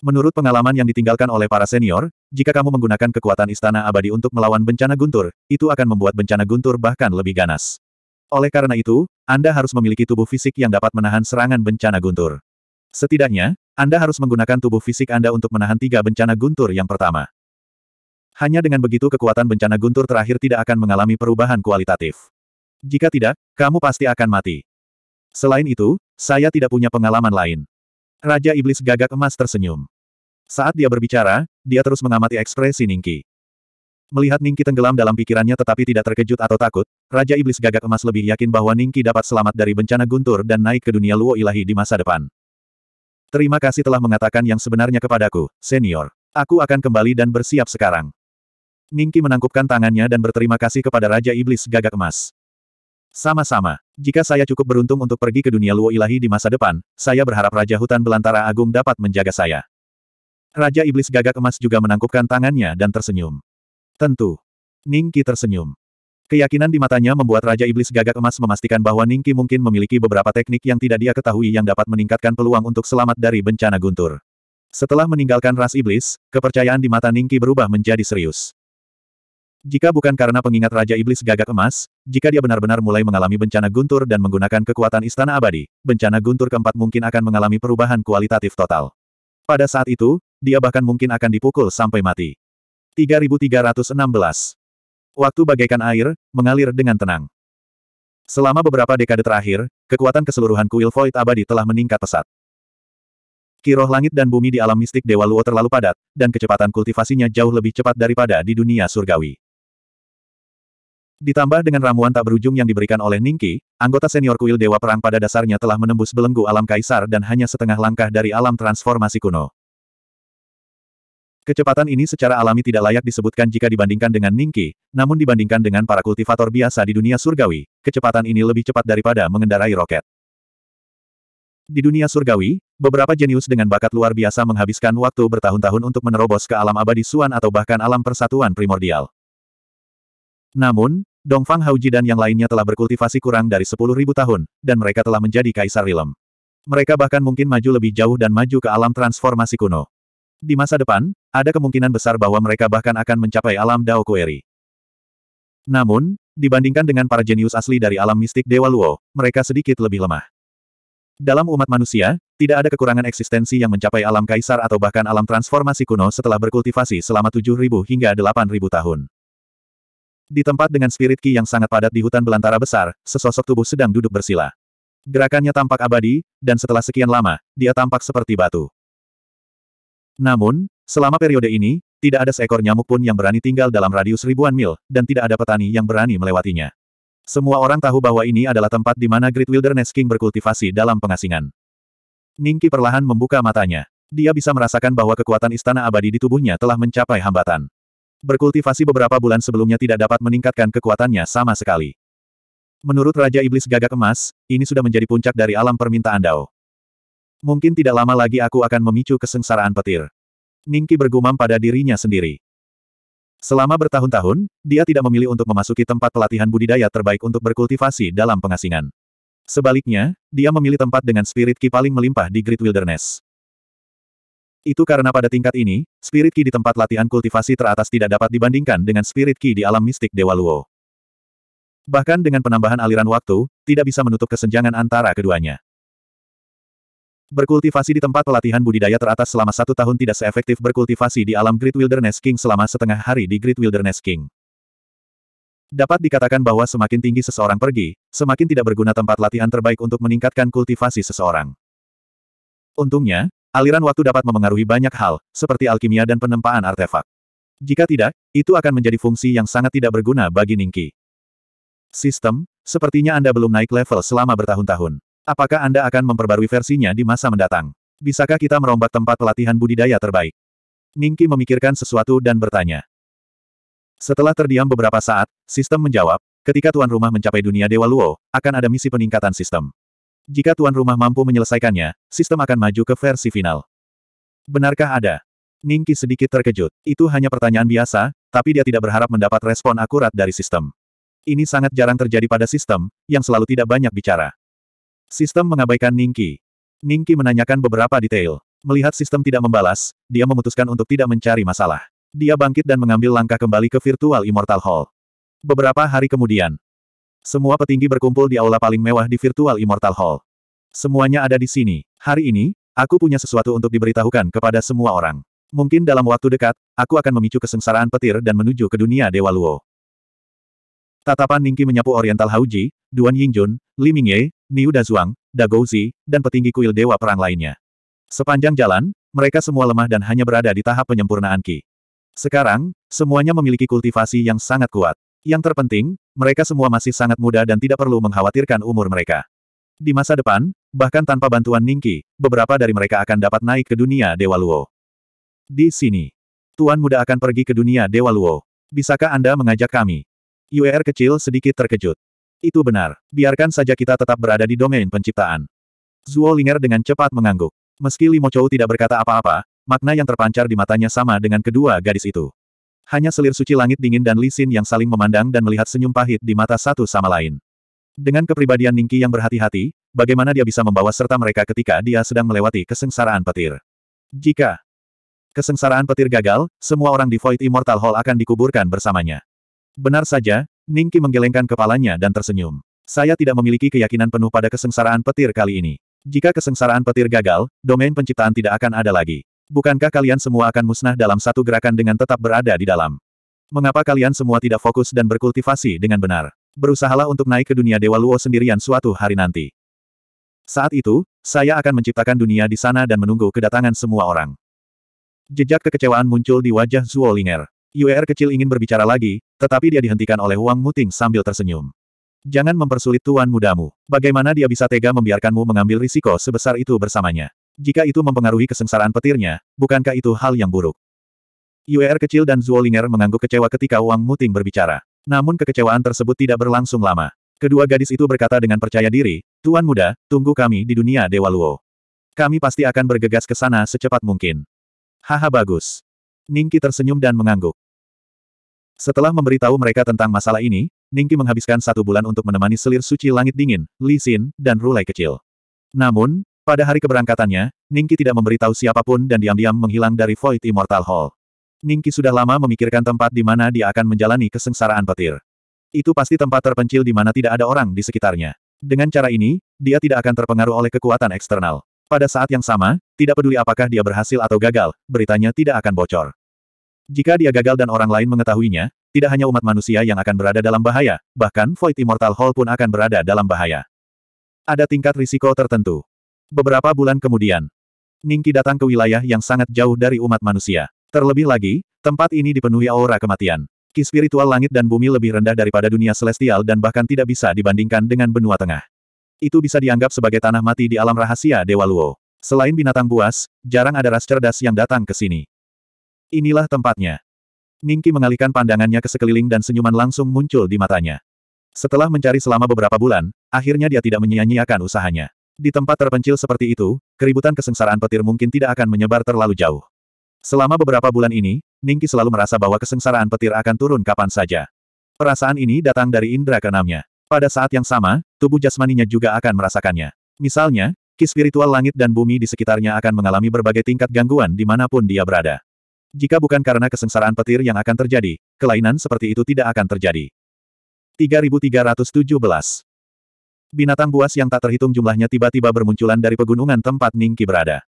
Menurut pengalaman yang ditinggalkan oleh para senior, jika kamu menggunakan kekuatan istana abadi untuk melawan bencana guntur, itu akan membuat bencana guntur bahkan lebih ganas. Oleh karena itu, Anda harus memiliki tubuh fisik yang dapat menahan serangan bencana guntur. Setidaknya, Anda harus menggunakan tubuh fisik Anda untuk menahan tiga bencana guntur yang pertama. Hanya dengan begitu kekuatan bencana guntur terakhir tidak akan mengalami perubahan kualitatif. Jika tidak, kamu pasti akan mati. Selain itu, saya tidak punya pengalaman lain. Raja Iblis Gagak Emas tersenyum. Saat dia berbicara, dia terus mengamati ekspresi Ningki. Melihat Ningki tenggelam dalam pikirannya tetapi tidak terkejut atau takut, Raja Iblis Gagak Emas lebih yakin bahwa Ningki dapat selamat dari bencana guntur dan naik ke dunia Luo Ilahi di masa depan. Terima kasih telah mengatakan yang sebenarnya kepadaku, senior. Aku akan kembali dan bersiap sekarang. Ningki menangkupkan tangannya dan berterima kasih kepada Raja Iblis Gagak Emas. Sama-sama, jika saya cukup beruntung untuk pergi ke dunia Luo Ilahi di masa depan, saya berharap Raja Hutan Belantara Agung dapat menjaga saya. Raja Iblis Gagak Emas juga menangkupkan tangannya dan tersenyum. Tentu. Ningki tersenyum. Keyakinan di matanya membuat Raja Iblis Gagak Emas memastikan bahwa Ningki mungkin memiliki beberapa teknik yang tidak dia ketahui yang dapat meningkatkan peluang untuk selamat dari bencana guntur. Setelah meninggalkan ras iblis, kepercayaan di mata Ningki berubah menjadi serius. Jika bukan karena pengingat Raja Iblis Gagak Emas, jika dia benar-benar mulai mengalami bencana guntur dan menggunakan kekuatan istana abadi, bencana guntur keempat mungkin akan mengalami perubahan kualitatif total. Pada saat itu, dia bahkan mungkin akan dipukul sampai mati. 3316 Waktu bagaikan air, mengalir dengan tenang. Selama beberapa dekade terakhir, kekuatan keseluruhan kuil Void Abadi telah meningkat pesat. Kiroh langit dan bumi di alam mistik Dewa Luo terlalu padat, dan kecepatan kultivasinya jauh lebih cepat daripada di dunia surgawi. Ditambah dengan ramuan tak berujung yang diberikan oleh Ningki, anggota senior kuil Dewa Perang pada dasarnya telah menembus belenggu alam kaisar dan hanya setengah langkah dari alam transformasi kuno. Kecepatan ini secara alami tidak layak disebutkan jika dibandingkan dengan Ningki, namun dibandingkan dengan para kultivator biasa di dunia surgawi, kecepatan ini lebih cepat daripada mengendarai roket. Di dunia surgawi, beberapa jenius dengan bakat luar biasa menghabiskan waktu bertahun-tahun untuk menerobos ke alam abadi Suan atau bahkan alam persatuan primordial. Namun, Dongfang Hauji dan yang lainnya telah berkultivasi kurang dari 10.000 tahun, dan mereka telah menjadi kaisar Rilem. Mereka bahkan mungkin maju lebih jauh dan maju ke alam transformasi kuno. Di masa depan, ada kemungkinan besar bahwa mereka bahkan akan mencapai alam Dao Kueri. Namun, dibandingkan dengan para jenius asli dari alam mistik Dewa Luo, mereka sedikit lebih lemah. Dalam umat manusia, tidak ada kekurangan eksistensi yang mencapai alam kaisar atau bahkan alam transformasi kuno setelah berkultivasi selama 7.000 hingga 8.000 tahun. Di tempat dengan spirit ki yang sangat padat di hutan belantara besar, sesosok tubuh sedang duduk bersila. Gerakannya tampak abadi, dan setelah sekian lama, dia tampak seperti batu. Namun, selama periode ini, tidak ada seekor nyamuk pun yang berani tinggal dalam radius ribuan mil, dan tidak ada petani yang berani melewatinya. Semua orang tahu bahwa ini adalah tempat di mana Great Wilderness King berkultivasi dalam pengasingan. Ningki perlahan membuka matanya. Dia bisa merasakan bahwa kekuatan istana abadi di tubuhnya telah mencapai hambatan. Berkultivasi beberapa bulan sebelumnya tidak dapat meningkatkan kekuatannya sama sekali. Menurut Raja Iblis Gagak Emas, ini sudah menjadi puncak dari alam permintaan Dao. Mungkin tidak lama lagi aku akan memicu kesengsaraan petir. Ningki bergumam pada dirinya sendiri. Selama bertahun-tahun, dia tidak memilih untuk memasuki tempat pelatihan budidaya terbaik untuk berkultivasi dalam pengasingan. Sebaliknya, dia memilih tempat dengan spirit ki paling melimpah di Great Wilderness. Itu karena pada tingkat ini, spirit ki di tempat latihan kultivasi teratas tidak dapat dibandingkan dengan spirit ki di alam mistik Dewa Luo. Bahkan dengan penambahan aliran waktu, tidak bisa menutup kesenjangan antara keduanya. Berkultivasi di tempat pelatihan budidaya teratas selama satu tahun tidak seefektif berkultivasi di alam Great Wilderness King selama setengah hari di Great Wilderness King. Dapat dikatakan bahwa semakin tinggi seseorang pergi, semakin tidak berguna tempat latihan terbaik untuk meningkatkan kultivasi seseorang. Untungnya, aliran waktu dapat memengaruhi banyak hal, seperti alkimia dan penempaan artefak. Jika tidak, itu akan menjadi fungsi yang sangat tidak berguna bagi Ningki. Sistem, sepertinya Anda belum naik level selama bertahun-tahun. Apakah Anda akan memperbarui versinya di masa mendatang? Bisakah kita merombak tempat pelatihan budidaya terbaik? Ningki memikirkan sesuatu dan bertanya. Setelah terdiam beberapa saat, sistem menjawab, ketika tuan rumah mencapai dunia Dewa Luo, akan ada misi peningkatan sistem. Jika tuan rumah mampu menyelesaikannya, sistem akan maju ke versi final. Benarkah ada? Ningki sedikit terkejut. Itu hanya pertanyaan biasa, tapi dia tidak berharap mendapat respon akurat dari sistem. Ini sangat jarang terjadi pada sistem, yang selalu tidak banyak bicara. Sistem mengabaikan Ningki. Ningki menanyakan beberapa detail. Melihat sistem tidak membalas, dia memutuskan untuk tidak mencari masalah. Dia bangkit dan mengambil langkah kembali ke Virtual Immortal Hall. Beberapa hari kemudian, semua petinggi berkumpul di aula paling mewah di Virtual Immortal Hall. Semuanya ada di sini. Hari ini, aku punya sesuatu untuk diberitahukan kepada semua orang. Mungkin dalam waktu dekat, aku akan memicu kesengsaraan petir dan menuju ke dunia Dewa Luo. Tatapan Ningki menyapu Oriental Hauji, Duan Yingjun, Li Mingye, Niu Dazuang, Dagouzi, dan petinggi kuil dewa perang lainnya. Sepanjang jalan, mereka semua lemah dan hanya berada di tahap penyempurnaan Ki. Sekarang, semuanya memiliki kultivasi yang sangat kuat. Yang terpenting, mereka semua masih sangat muda dan tidak perlu mengkhawatirkan umur mereka. Di masa depan, bahkan tanpa bantuan Ningki, beberapa dari mereka akan dapat naik ke dunia Dewa Luo. Di sini, Tuan Muda akan pergi ke dunia Dewa Luo. Bisakah Anda mengajak kami? UR kecil sedikit terkejut. Itu benar. Biarkan saja kita tetap berada di domain penciptaan. Zuo Linger dengan cepat mengangguk. Meski Limo Chou tidak berkata apa-apa, makna yang terpancar di matanya sama dengan kedua gadis itu. Hanya selir suci langit dingin dan lisin yang saling memandang dan melihat senyum pahit di mata satu sama lain. Dengan kepribadian Ningki yang berhati-hati, bagaimana dia bisa membawa serta mereka ketika dia sedang melewati kesengsaraan petir. Jika kesengsaraan petir gagal, semua orang di Void Immortal Hall akan dikuburkan bersamanya. Benar saja, Ningki menggelengkan kepalanya dan tersenyum. Saya tidak memiliki keyakinan penuh pada kesengsaraan petir kali ini. Jika kesengsaraan petir gagal, domain penciptaan tidak akan ada lagi. Bukankah kalian semua akan musnah dalam satu gerakan dengan tetap berada di dalam? Mengapa kalian semua tidak fokus dan berkultivasi dengan benar? Berusahalah untuk naik ke dunia Dewa Luo sendirian suatu hari nanti. Saat itu, saya akan menciptakan dunia di sana dan menunggu kedatangan semua orang. Jejak kekecewaan muncul di wajah Zuo Linger. UER kecil ingin berbicara lagi, tetapi dia dihentikan oleh Wang Muting sambil tersenyum. Jangan mempersulit tuan mudamu. Bagaimana dia bisa tega membiarkanmu mengambil risiko sebesar itu bersamanya? Jika itu mempengaruhi kesengsaraan petirnya, bukankah itu hal yang buruk? UER kecil dan Zuolinger mengangguk kecewa ketika Wang Muting berbicara. Namun kekecewaan tersebut tidak berlangsung lama. Kedua gadis itu berkata dengan percaya diri, Tuan muda, tunggu kami di dunia Dewa Luo. Kami pasti akan bergegas ke sana secepat mungkin. Haha bagus. Ningki tersenyum dan mengangguk. Setelah memberitahu mereka tentang masalah ini, Ningki menghabiskan satu bulan untuk menemani selir suci langit dingin, Li Xin, dan Rulai kecil. Namun, pada hari keberangkatannya, Ningki tidak memberitahu siapapun dan diam-diam menghilang dari Void Immortal Hall. Ningki sudah lama memikirkan tempat di mana dia akan menjalani kesengsaraan petir. Itu pasti tempat terpencil di mana tidak ada orang di sekitarnya. Dengan cara ini, dia tidak akan terpengaruh oleh kekuatan eksternal. Pada saat yang sama, tidak peduli apakah dia berhasil atau gagal, beritanya tidak akan bocor. Jika dia gagal dan orang lain mengetahuinya, tidak hanya umat manusia yang akan berada dalam bahaya, bahkan Void Immortal Hall pun akan berada dalam bahaya. Ada tingkat risiko tertentu. Beberapa bulan kemudian, Ningki datang ke wilayah yang sangat jauh dari umat manusia. Terlebih lagi, tempat ini dipenuhi aura kematian. Ki spiritual langit dan bumi lebih rendah daripada dunia celestial dan bahkan tidak bisa dibandingkan dengan benua tengah. Itu bisa dianggap sebagai tanah mati di alam rahasia Dewa Luo. Selain binatang buas, jarang ada ras cerdas yang datang ke sini. Inilah tempatnya. Ningki mengalihkan pandangannya ke sekeliling dan senyuman langsung muncul di matanya. Setelah mencari selama beberapa bulan, akhirnya dia tidak menyia-nyiakan usahanya. Di tempat terpencil seperti itu, keributan kesengsaraan petir mungkin tidak akan menyebar terlalu jauh. Selama beberapa bulan ini, Ningki selalu merasa bahwa kesengsaraan petir akan turun kapan saja. Perasaan ini datang dari indera keenamnya. Pada saat yang sama, tubuh jasmaninya juga akan merasakannya. Misalnya, ki spiritual langit dan bumi di sekitarnya akan mengalami berbagai tingkat gangguan dimanapun dia berada. Jika bukan karena kesengsaraan petir yang akan terjadi, kelainan seperti itu tidak akan terjadi. 3317 Binatang buas yang tak terhitung jumlahnya tiba-tiba bermunculan dari pegunungan tempat Ningki berada.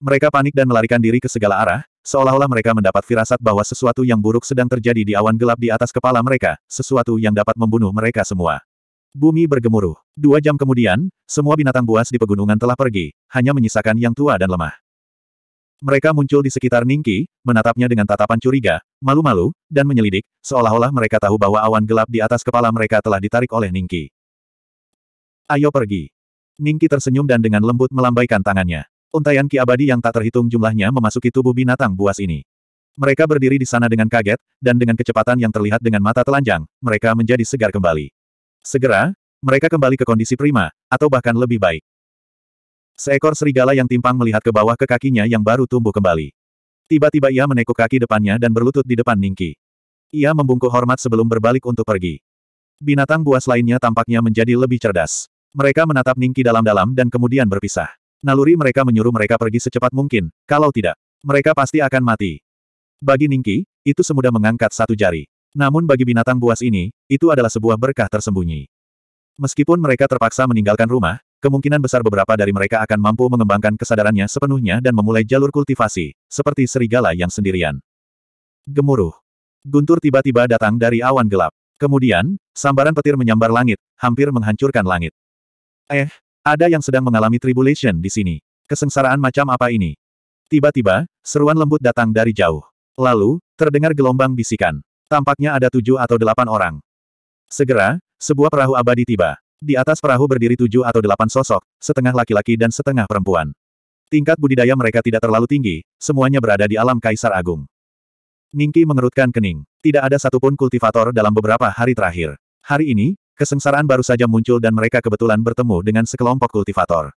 Mereka panik dan melarikan diri ke segala arah, seolah-olah mereka mendapat firasat bahwa sesuatu yang buruk sedang terjadi di awan gelap di atas kepala mereka, sesuatu yang dapat membunuh mereka semua. Bumi bergemuruh. Dua jam kemudian, semua binatang buas di pegunungan telah pergi, hanya menyisakan yang tua dan lemah. Mereka muncul di sekitar Ningki, menatapnya dengan tatapan curiga, malu-malu, dan menyelidik, seolah-olah mereka tahu bahwa awan gelap di atas kepala mereka telah ditarik oleh Ningki. Ayo pergi. Ningki tersenyum dan dengan lembut melambaikan tangannya. Untaian ki abadi yang tak terhitung jumlahnya memasuki tubuh binatang buas ini. Mereka berdiri di sana dengan kaget, dan dengan kecepatan yang terlihat dengan mata telanjang, mereka menjadi segar kembali. Segera, mereka kembali ke kondisi prima, atau bahkan lebih baik. Seekor serigala yang timpang melihat ke bawah ke kakinya yang baru tumbuh kembali. Tiba-tiba ia menekuk kaki depannya dan berlutut di depan Ningki. Ia membungkuk hormat sebelum berbalik untuk pergi. Binatang buas lainnya tampaknya menjadi lebih cerdas. Mereka menatap Ningki dalam-dalam dan kemudian berpisah. Naluri mereka menyuruh mereka pergi secepat mungkin, kalau tidak, mereka pasti akan mati. Bagi Ningki, itu semudah mengangkat satu jari. Namun bagi binatang buas ini, itu adalah sebuah berkah tersembunyi. Meskipun mereka terpaksa meninggalkan rumah, kemungkinan besar beberapa dari mereka akan mampu mengembangkan kesadarannya sepenuhnya dan memulai jalur kultivasi, seperti serigala yang sendirian. Gemuruh. Guntur tiba-tiba datang dari awan gelap. Kemudian, sambaran petir menyambar langit, hampir menghancurkan langit. Eh, ada yang sedang mengalami tribulation di sini. Kesengsaraan macam apa ini? Tiba-tiba, seruan lembut datang dari jauh. Lalu, terdengar gelombang bisikan. Tampaknya ada tujuh atau delapan orang. Segera, sebuah perahu abadi tiba. Di atas perahu berdiri tujuh atau delapan sosok, setengah laki-laki dan setengah perempuan. Tingkat budidaya mereka tidak terlalu tinggi, semuanya berada di alam Kaisar Agung. Ningki mengerutkan kening. Tidak ada satupun kultivator dalam beberapa hari terakhir. Hari ini, kesengsaraan baru saja muncul dan mereka kebetulan bertemu dengan sekelompok kultivator.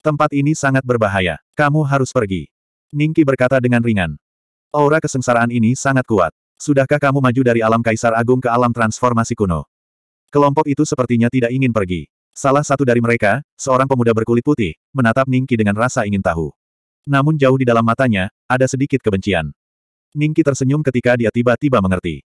Tempat ini sangat berbahaya. Kamu harus pergi. Ningki berkata dengan ringan. Aura kesengsaraan ini sangat kuat. Sudahkah kamu maju dari alam Kaisar Agung ke alam transformasi kuno? Kelompok itu sepertinya tidak ingin pergi. Salah satu dari mereka, seorang pemuda berkulit putih, menatap Ningki dengan rasa ingin tahu. Namun jauh di dalam matanya, ada sedikit kebencian. Ningki tersenyum ketika dia tiba-tiba mengerti.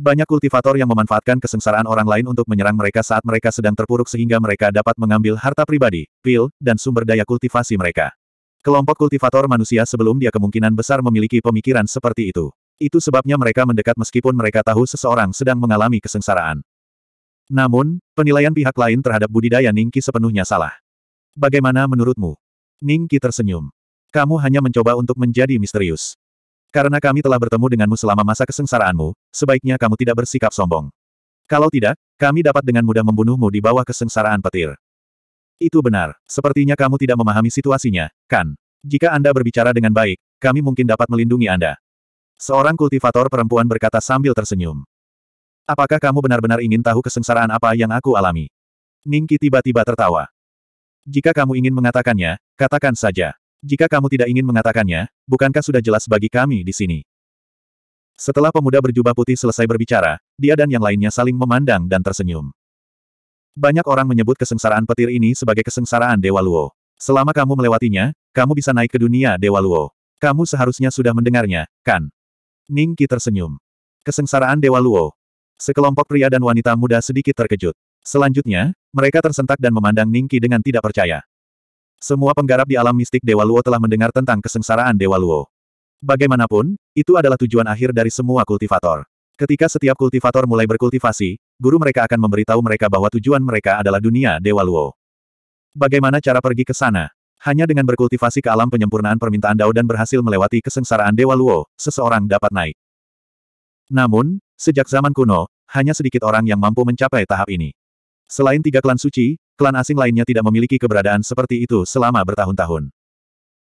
Banyak kultivator yang memanfaatkan kesengsaraan orang lain untuk menyerang mereka saat mereka sedang terpuruk sehingga mereka dapat mengambil harta pribadi, pil, dan sumber daya kultivasi mereka. Kelompok kultivator manusia sebelum dia kemungkinan besar memiliki pemikiran seperti itu. Itu sebabnya mereka mendekat meskipun mereka tahu seseorang sedang mengalami kesengsaraan. Namun, penilaian pihak lain terhadap budidaya Ningki sepenuhnya salah. Bagaimana menurutmu? Ningki tersenyum. Kamu hanya mencoba untuk menjadi misterius. Karena kami telah bertemu denganmu selama masa kesengsaraanmu, sebaiknya kamu tidak bersikap sombong. Kalau tidak, kami dapat dengan mudah membunuhmu di bawah kesengsaraan petir. Itu benar, sepertinya kamu tidak memahami situasinya, kan? Jika Anda berbicara dengan baik, kami mungkin dapat melindungi Anda. Seorang kultivator perempuan berkata sambil tersenyum. Apakah kamu benar-benar ingin tahu kesengsaraan apa yang aku alami? Ningki tiba-tiba tertawa. Jika kamu ingin mengatakannya, katakan saja. Jika kamu tidak ingin mengatakannya, bukankah sudah jelas bagi kami di sini? Setelah pemuda berjubah putih selesai berbicara, dia dan yang lainnya saling memandang dan tersenyum. Banyak orang menyebut kesengsaraan petir ini sebagai kesengsaraan Dewa Luo. Selama kamu melewatinya, kamu bisa naik ke dunia Dewa Luo. Kamu seharusnya sudah mendengarnya, kan? Ning Qi tersenyum. Kesengsaraan Dewa Luo. Sekelompok pria dan wanita muda sedikit terkejut. Selanjutnya, mereka tersentak dan memandang Ning Qi dengan tidak percaya. Semua penggarap di alam mistik Dewa Luo telah mendengar tentang kesengsaraan Dewa Luo. Bagaimanapun, itu adalah tujuan akhir dari semua kultivator. Ketika setiap kultivator mulai berkultivasi, guru mereka akan memberitahu mereka bahwa tujuan mereka adalah dunia Dewa Luo. Bagaimana cara pergi ke sana? Hanya dengan berkultivasi ke alam penyempurnaan permintaan Dao dan berhasil melewati kesengsaraan Dewa Luo, seseorang dapat naik. Namun, sejak zaman kuno, hanya sedikit orang yang mampu mencapai tahap ini. Selain tiga klan suci, klan asing lainnya tidak memiliki keberadaan seperti itu selama bertahun-tahun.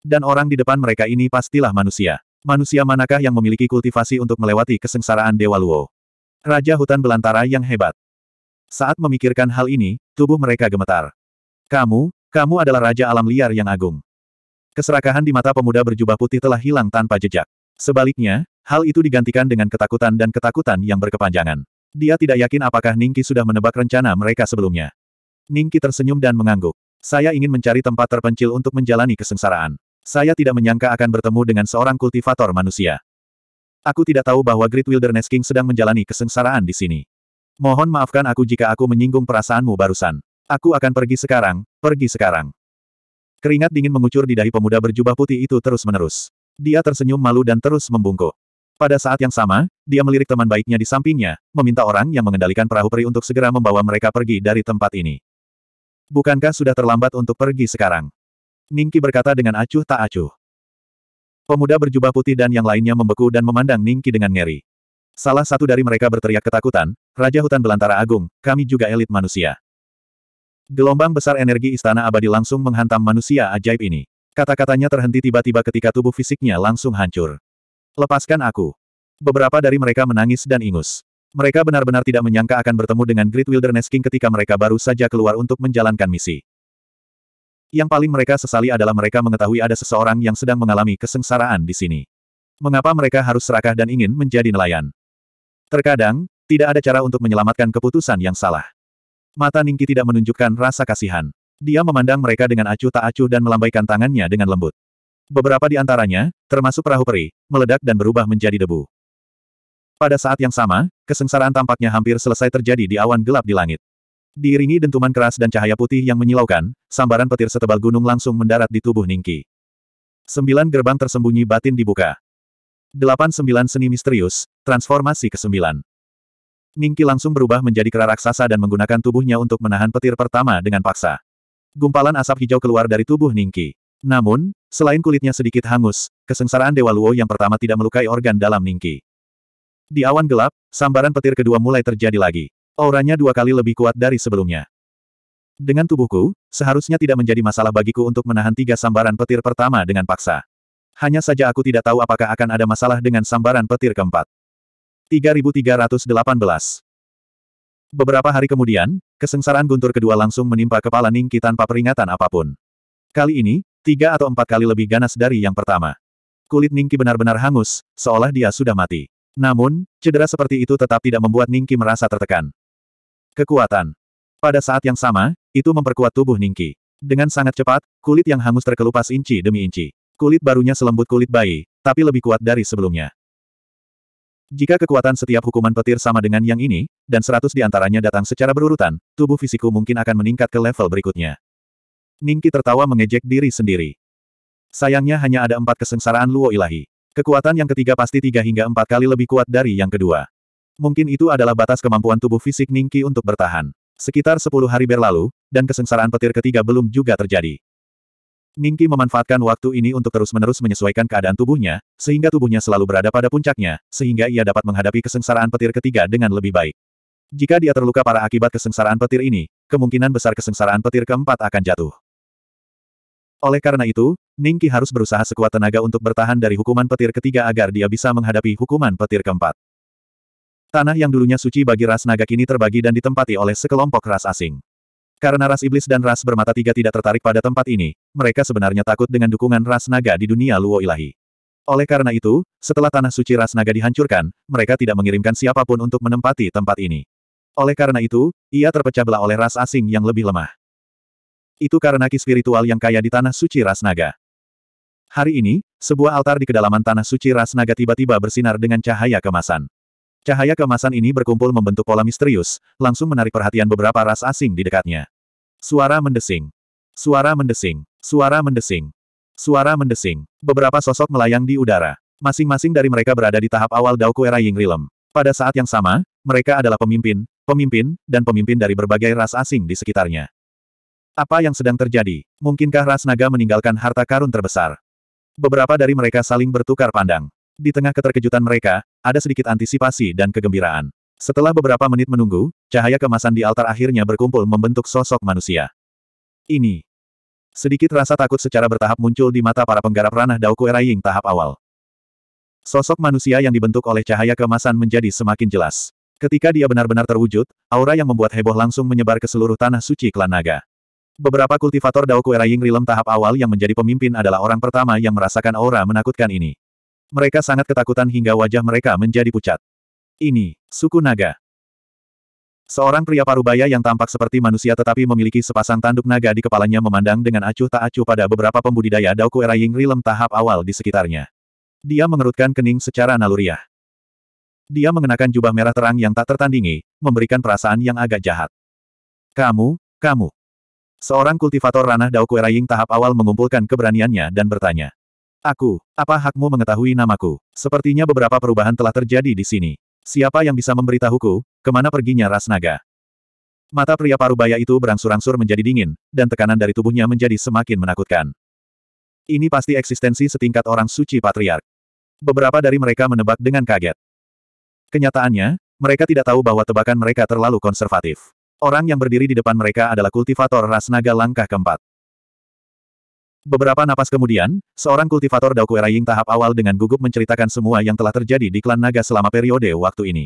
Dan orang di depan mereka ini pastilah manusia. Manusia manakah yang memiliki kultivasi untuk melewati kesengsaraan Dewa Luo? Raja hutan belantara yang hebat. Saat memikirkan hal ini, tubuh mereka gemetar. Kamu, kamu adalah Raja Alam Liar yang agung. Keserakahan di mata pemuda berjubah putih telah hilang tanpa jejak. Sebaliknya, hal itu digantikan dengan ketakutan dan ketakutan yang berkepanjangan. Dia tidak yakin apakah Ningki sudah menebak rencana mereka sebelumnya. Ningki tersenyum dan mengangguk. Saya ingin mencari tempat terpencil untuk menjalani kesengsaraan. Saya tidak menyangka akan bertemu dengan seorang kultivator manusia. Aku tidak tahu bahwa Great Wilderness King sedang menjalani kesengsaraan di sini. Mohon maafkan aku jika aku menyinggung perasaanmu barusan. Aku akan pergi sekarang, pergi sekarang. Keringat dingin mengucur di dahi pemuda berjubah putih itu terus-menerus. Dia tersenyum malu dan terus membungkuk. Pada saat yang sama, dia melirik teman baiknya di sampingnya, meminta orang yang mengendalikan perahu peri untuk segera membawa mereka pergi dari tempat ini. Bukankah sudah terlambat untuk pergi sekarang? Ningki berkata dengan acuh tak acuh. Pemuda berjubah putih dan yang lainnya membeku dan memandang Ningki dengan ngeri. Salah satu dari mereka berteriak ketakutan, Raja Hutan Belantara Agung, kami juga elit manusia. Gelombang besar energi istana abadi langsung menghantam manusia ajaib ini. Kata-katanya terhenti tiba-tiba ketika tubuh fisiknya langsung hancur. Lepaskan aku. Beberapa dari mereka menangis dan ingus. Mereka benar-benar tidak menyangka akan bertemu dengan Great Wilderness King ketika mereka baru saja keluar untuk menjalankan misi. Yang paling mereka sesali adalah mereka mengetahui ada seseorang yang sedang mengalami kesengsaraan di sini. Mengapa mereka harus serakah dan ingin menjadi nelayan? Terkadang, tidak ada cara untuk menyelamatkan keputusan yang salah. Mata Ningki tidak menunjukkan rasa kasihan. Dia memandang mereka dengan acuh tak acuh dan melambaikan tangannya dengan lembut. Beberapa di antaranya, termasuk perahu peri, meledak dan berubah menjadi debu. Pada saat yang sama, kesengsaraan tampaknya hampir selesai terjadi di awan gelap di langit. Diiringi dentuman keras dan cahaya putih yang menyilaukan, sambaran petir setebal gunung langsung mendarat di tubuh Ningki. Sembilan gerbang tersembunyi batin dibuka. Delapan sembilan seni misterius, transformasi ke sembilan. Ningki langsung berubah menjadi kera raksasa dan menggunakan tubuhnya untuk menahan petir pertama dengan paksa. Gumpalan asap hijau keluar dari tubuh Ningki. Namun, selain kulitnya sedikit hangus, kesengsaraan Dewa Luo yang pertama tidak melukai organ dalam Ningki. Di awan gelap, sambaran petir kedua mulai terjadi lagi. Auranya dua kali lebih kuat dari sebelumnya. Dengan tubuhku, seharusnya tidak menjadi masalah bagiku untuk menahan tiga sambaran petir pertama dengan paksa. Hanya saja aku tidak tahu apakah akan ada masalah dengan sambaran petir keempat. 3318. Beberapa hari kemudian, kesengsaraan guntur kedua langsung menimpa kepala Ningki tanpa peringatan apapun. Kali ini, tiga atau empat kali lebih ganas dari yang pertama. Kulit Ningki benar-benar hangus, seolah dia sudah mati. Namun, cedera seperti itu tetap tidak membuat Ningki merasa tertekan. Kekuatan. Pada saat yang sama, itu memperkuat tubuh Ningki. Dengan sangat cepat, kulit yang hangus terkelupas inci demi inci. Kulit barunya selembut kulit bayi, tapi lebih kuat dari sebelumnya. Jika kekuatan setiap hukuman petir sama dengan yang ini, dan seratus di antaranya datang secara berurutan, tubuh fisikku mungkin akan meningkat ke level berikutnya. Ningki tertawa mengejek diri sendiri. Sayangnya hanya ada empat kesengsaraan Luo Ilahi. Kekuatan yang ketiga pasti tiga hingga empat kali lebih kuat dari yang kedua. Mungkin itu adalah batas kemampuan tubuh fisik Ningki untuk bertahan. Sekitar sepuluh hari berlalu, dan kesengsaraan petir ketiga belum juga terjadi. Ningki memanfaatkan waktu ini untuk terus-menerus menyesuaikan keadaan tubuhnya, sehingga tubuhnya selalu berada pada puncaknya, sehingga ia dapat menghadapi kesengsaraan petir ketiga dengan lebih baik. Jika dia terluka para akibat kesengsaraan petir ini, kemungkinan besar kesengsaraan petir keempat akan jatuh. Oleh karena itu, Ningki harus berusaha sekuat tenaga untuk bertahan dari hukuman petir ketiga agar dia bisa menghadapi hukuman petir keempat. Tanah yang dulunya suci bagi ras naga kini terbagi dan ditempati oleh sekelompok ras asing. Karena ras iblis dan ras bermata tiga tidak tertarik pada tempat ini, mereka sebenarnya takut dengan dukungan ras naga di dunia luo ilahi. Oleh karena itu, setelah tanah suci ras naga dihancurkan, mereka tidak mengirimkan siapapun untuk menempati tempat ini. Oleh karena itu, ia terpecah belah oleh ras asing yang lebih lemah. Itu karena ki spiritual yang kaya di tanah suci ras naga. Hari ini, sebuah altar di kedalaman tanah suci ras naga tiba-tiba bersinar dengan cahaya kemasan. Cahaya kemasan ini berkumpul membentuk pola misterius, langsung menarik perhatian beberapa ras asing di dekatnya. Suara mendesing. Suara mendesing. Suara mendesing. Suara mendesing. Beberapa sosok melayang di udara. Masing-masing dari mereka berada di tahap awal Dao Era Ying Rilem. Pada saat yang sama, mereka adalah pemimpin, pemimpin, dan pemimpin dari berbagai ras asing di sekitarnya. Apa yang sedang terjadi? Mungkinkah ras naga meninggalkan harta karun terbesar? Beberapa dari mereka saling bertukar pandang. Di tengah keterkejutan mereka, ada sedikit antisipasi dan kegembiraan. Setelah beberapa menit menunggu, cahaya kemasan di altar akhirnya berkumpul membentuk sosok manusia. Ini. Sedikit rasa takut secara bertahap muncul di mata para penggarap ranah Dao Eraying tahap awal. Sosok manusia yang dibentuk oleh cahaya kemasan menjadi semakin jelas. Ketika dia benar-benar terwujud, aura yang membuat heboh langsung menyebar ke seluruh tanah suci klan naga. Beberapa kultivator Dao Eraying Rilem tahap awal yang menjadi pemimpin adalah orang pertama yang merasakan aura menakutkan ini. Mereka sangat ketakutan hingga wajah mereka menjadi pucat. Ini, suku naga. Seorang pria parubaya yang tampak seperti manusia tetapi memiliki sepasang tanduk naga di kepalanya memandang dengan acuh tak acuh pada beberapa pembudidaya daoku Era Ying Rilem tahap awal di sekitarnya. Dia mengerutkan kening secara naluriah. Dia mengenakan jubah merah terang yang tak tertandingi, memberikan perasaan yang agak jahat. Kamu, kamu. Seorang kultivator ranah daoku Era Ying tahap awal mengumpulkan keberaniannya dan bertanya. Aku, apa hakmu mengetahui namaku? Sepertinya beberapa perubahan telah terjadi di sini. Siapa yang bisa memberitahuku, kemana perginya ras naga? Mata pria parubaya itu berangsur-angsur menjadi dingin, dan tekanan dari tubuhnya menjadi semakin menakutkan. Ini pasti eksistensi setingkat orang suci patriark. Beberapa dari mereka menebak dengan kaget. Kenyataannya, mereka tidak tahu bahwa tebakan mereka terlalu konservatif. Orang yang berdiri di depan mereka adalah kultivator ras naga langkah keempat. Beberapa napas kemudian, seorang kultivator Daoku Ying tahap awal dengan gugup menceritakan semua yang telah terjadi di klan naga selama periode waktu ini.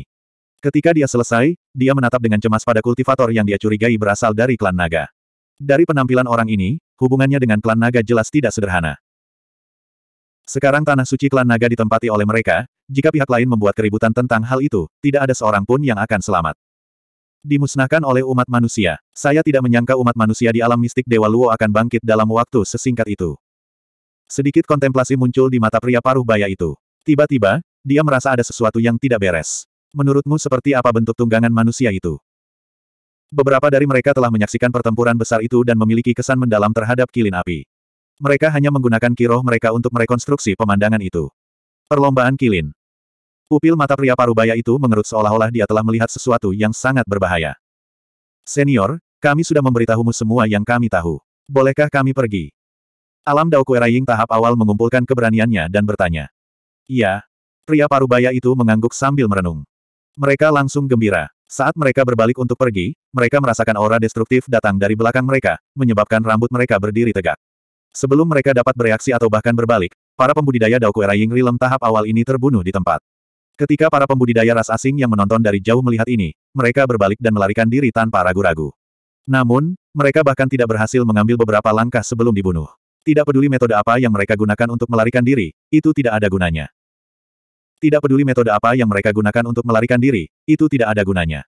Ketika dia selesai, dia menatap dengan cemas pada kultivator yang dia curigai berasal dari klan naga. Dari penampilan orang ini, hubungannya dengan klan naga jelas tidak sederhana. Sekarang tanah suci klan naga ditempati oleh mereka, jika pihak lain membuat keributan tentang hal itu, tidak ada seorang pun yang akan selamat dimusnahkan oleh umat manusia. Saya tidak menyangka umat manusia di alam mistik Dewa Luo akan bangkit dalam waktu sesingkat itu. Sedikit kontemplasi muncul di mata pria paruh baya itu. Tiba-tiba, dia merasa ada sesuatu yang tidak beres. Menurutmu seperti apa bentuk tunggangan manusia itu? Beberapa dari mereka telah menyaksikan pertempuran besar itu dan memiliki kesan mendalam terhadap kilin api. Mereka hanya menggunakan kiroh mereka untuk merekonstruksi pemandangan itu. Perlombaan kilin. Pupil mata pria parubaya itu mengerut seolah-olah dia telah melihat sesuatu yang sangat berbahaya. Senior, kami sudah memberitahumu semua yang kami tahu. Bolehkah kami pergi? Alam Dao Kueraying tahap awal mengumpulkan keberaniannya dan bertanya. Iya. Pria parubaya itu mengangguk sambil merenung. Mereka langsung gembira. Saat mereka berbalik untuk pergi, mereka merasakan aura destruktif datang dari belakang mereka, menyebabkan rambut mereka berdiri tegak. Sebelum mereka dapat bereaksi atau bahkan berbalik, para pembudidaya Dao Kueraying Rilem tahap awal ini terbunuh di tempat. Ketika para pembudidaya ras asing yang menonton dari jauh melihat ini, mereka berbalik dan melarikan diri tanpa ragu-ragu. Namun, mereka bahkan tidak berhasil mengambil beberapa langkah sebelum dibunuh. Tidak peduli metode apa yang mereka gunakan untuk melarikan diri, itu tidak ada gunanya. Tidak peduli metode apa yang mereka gunakan untuk melarikan diri, itu tidak ada gunanya.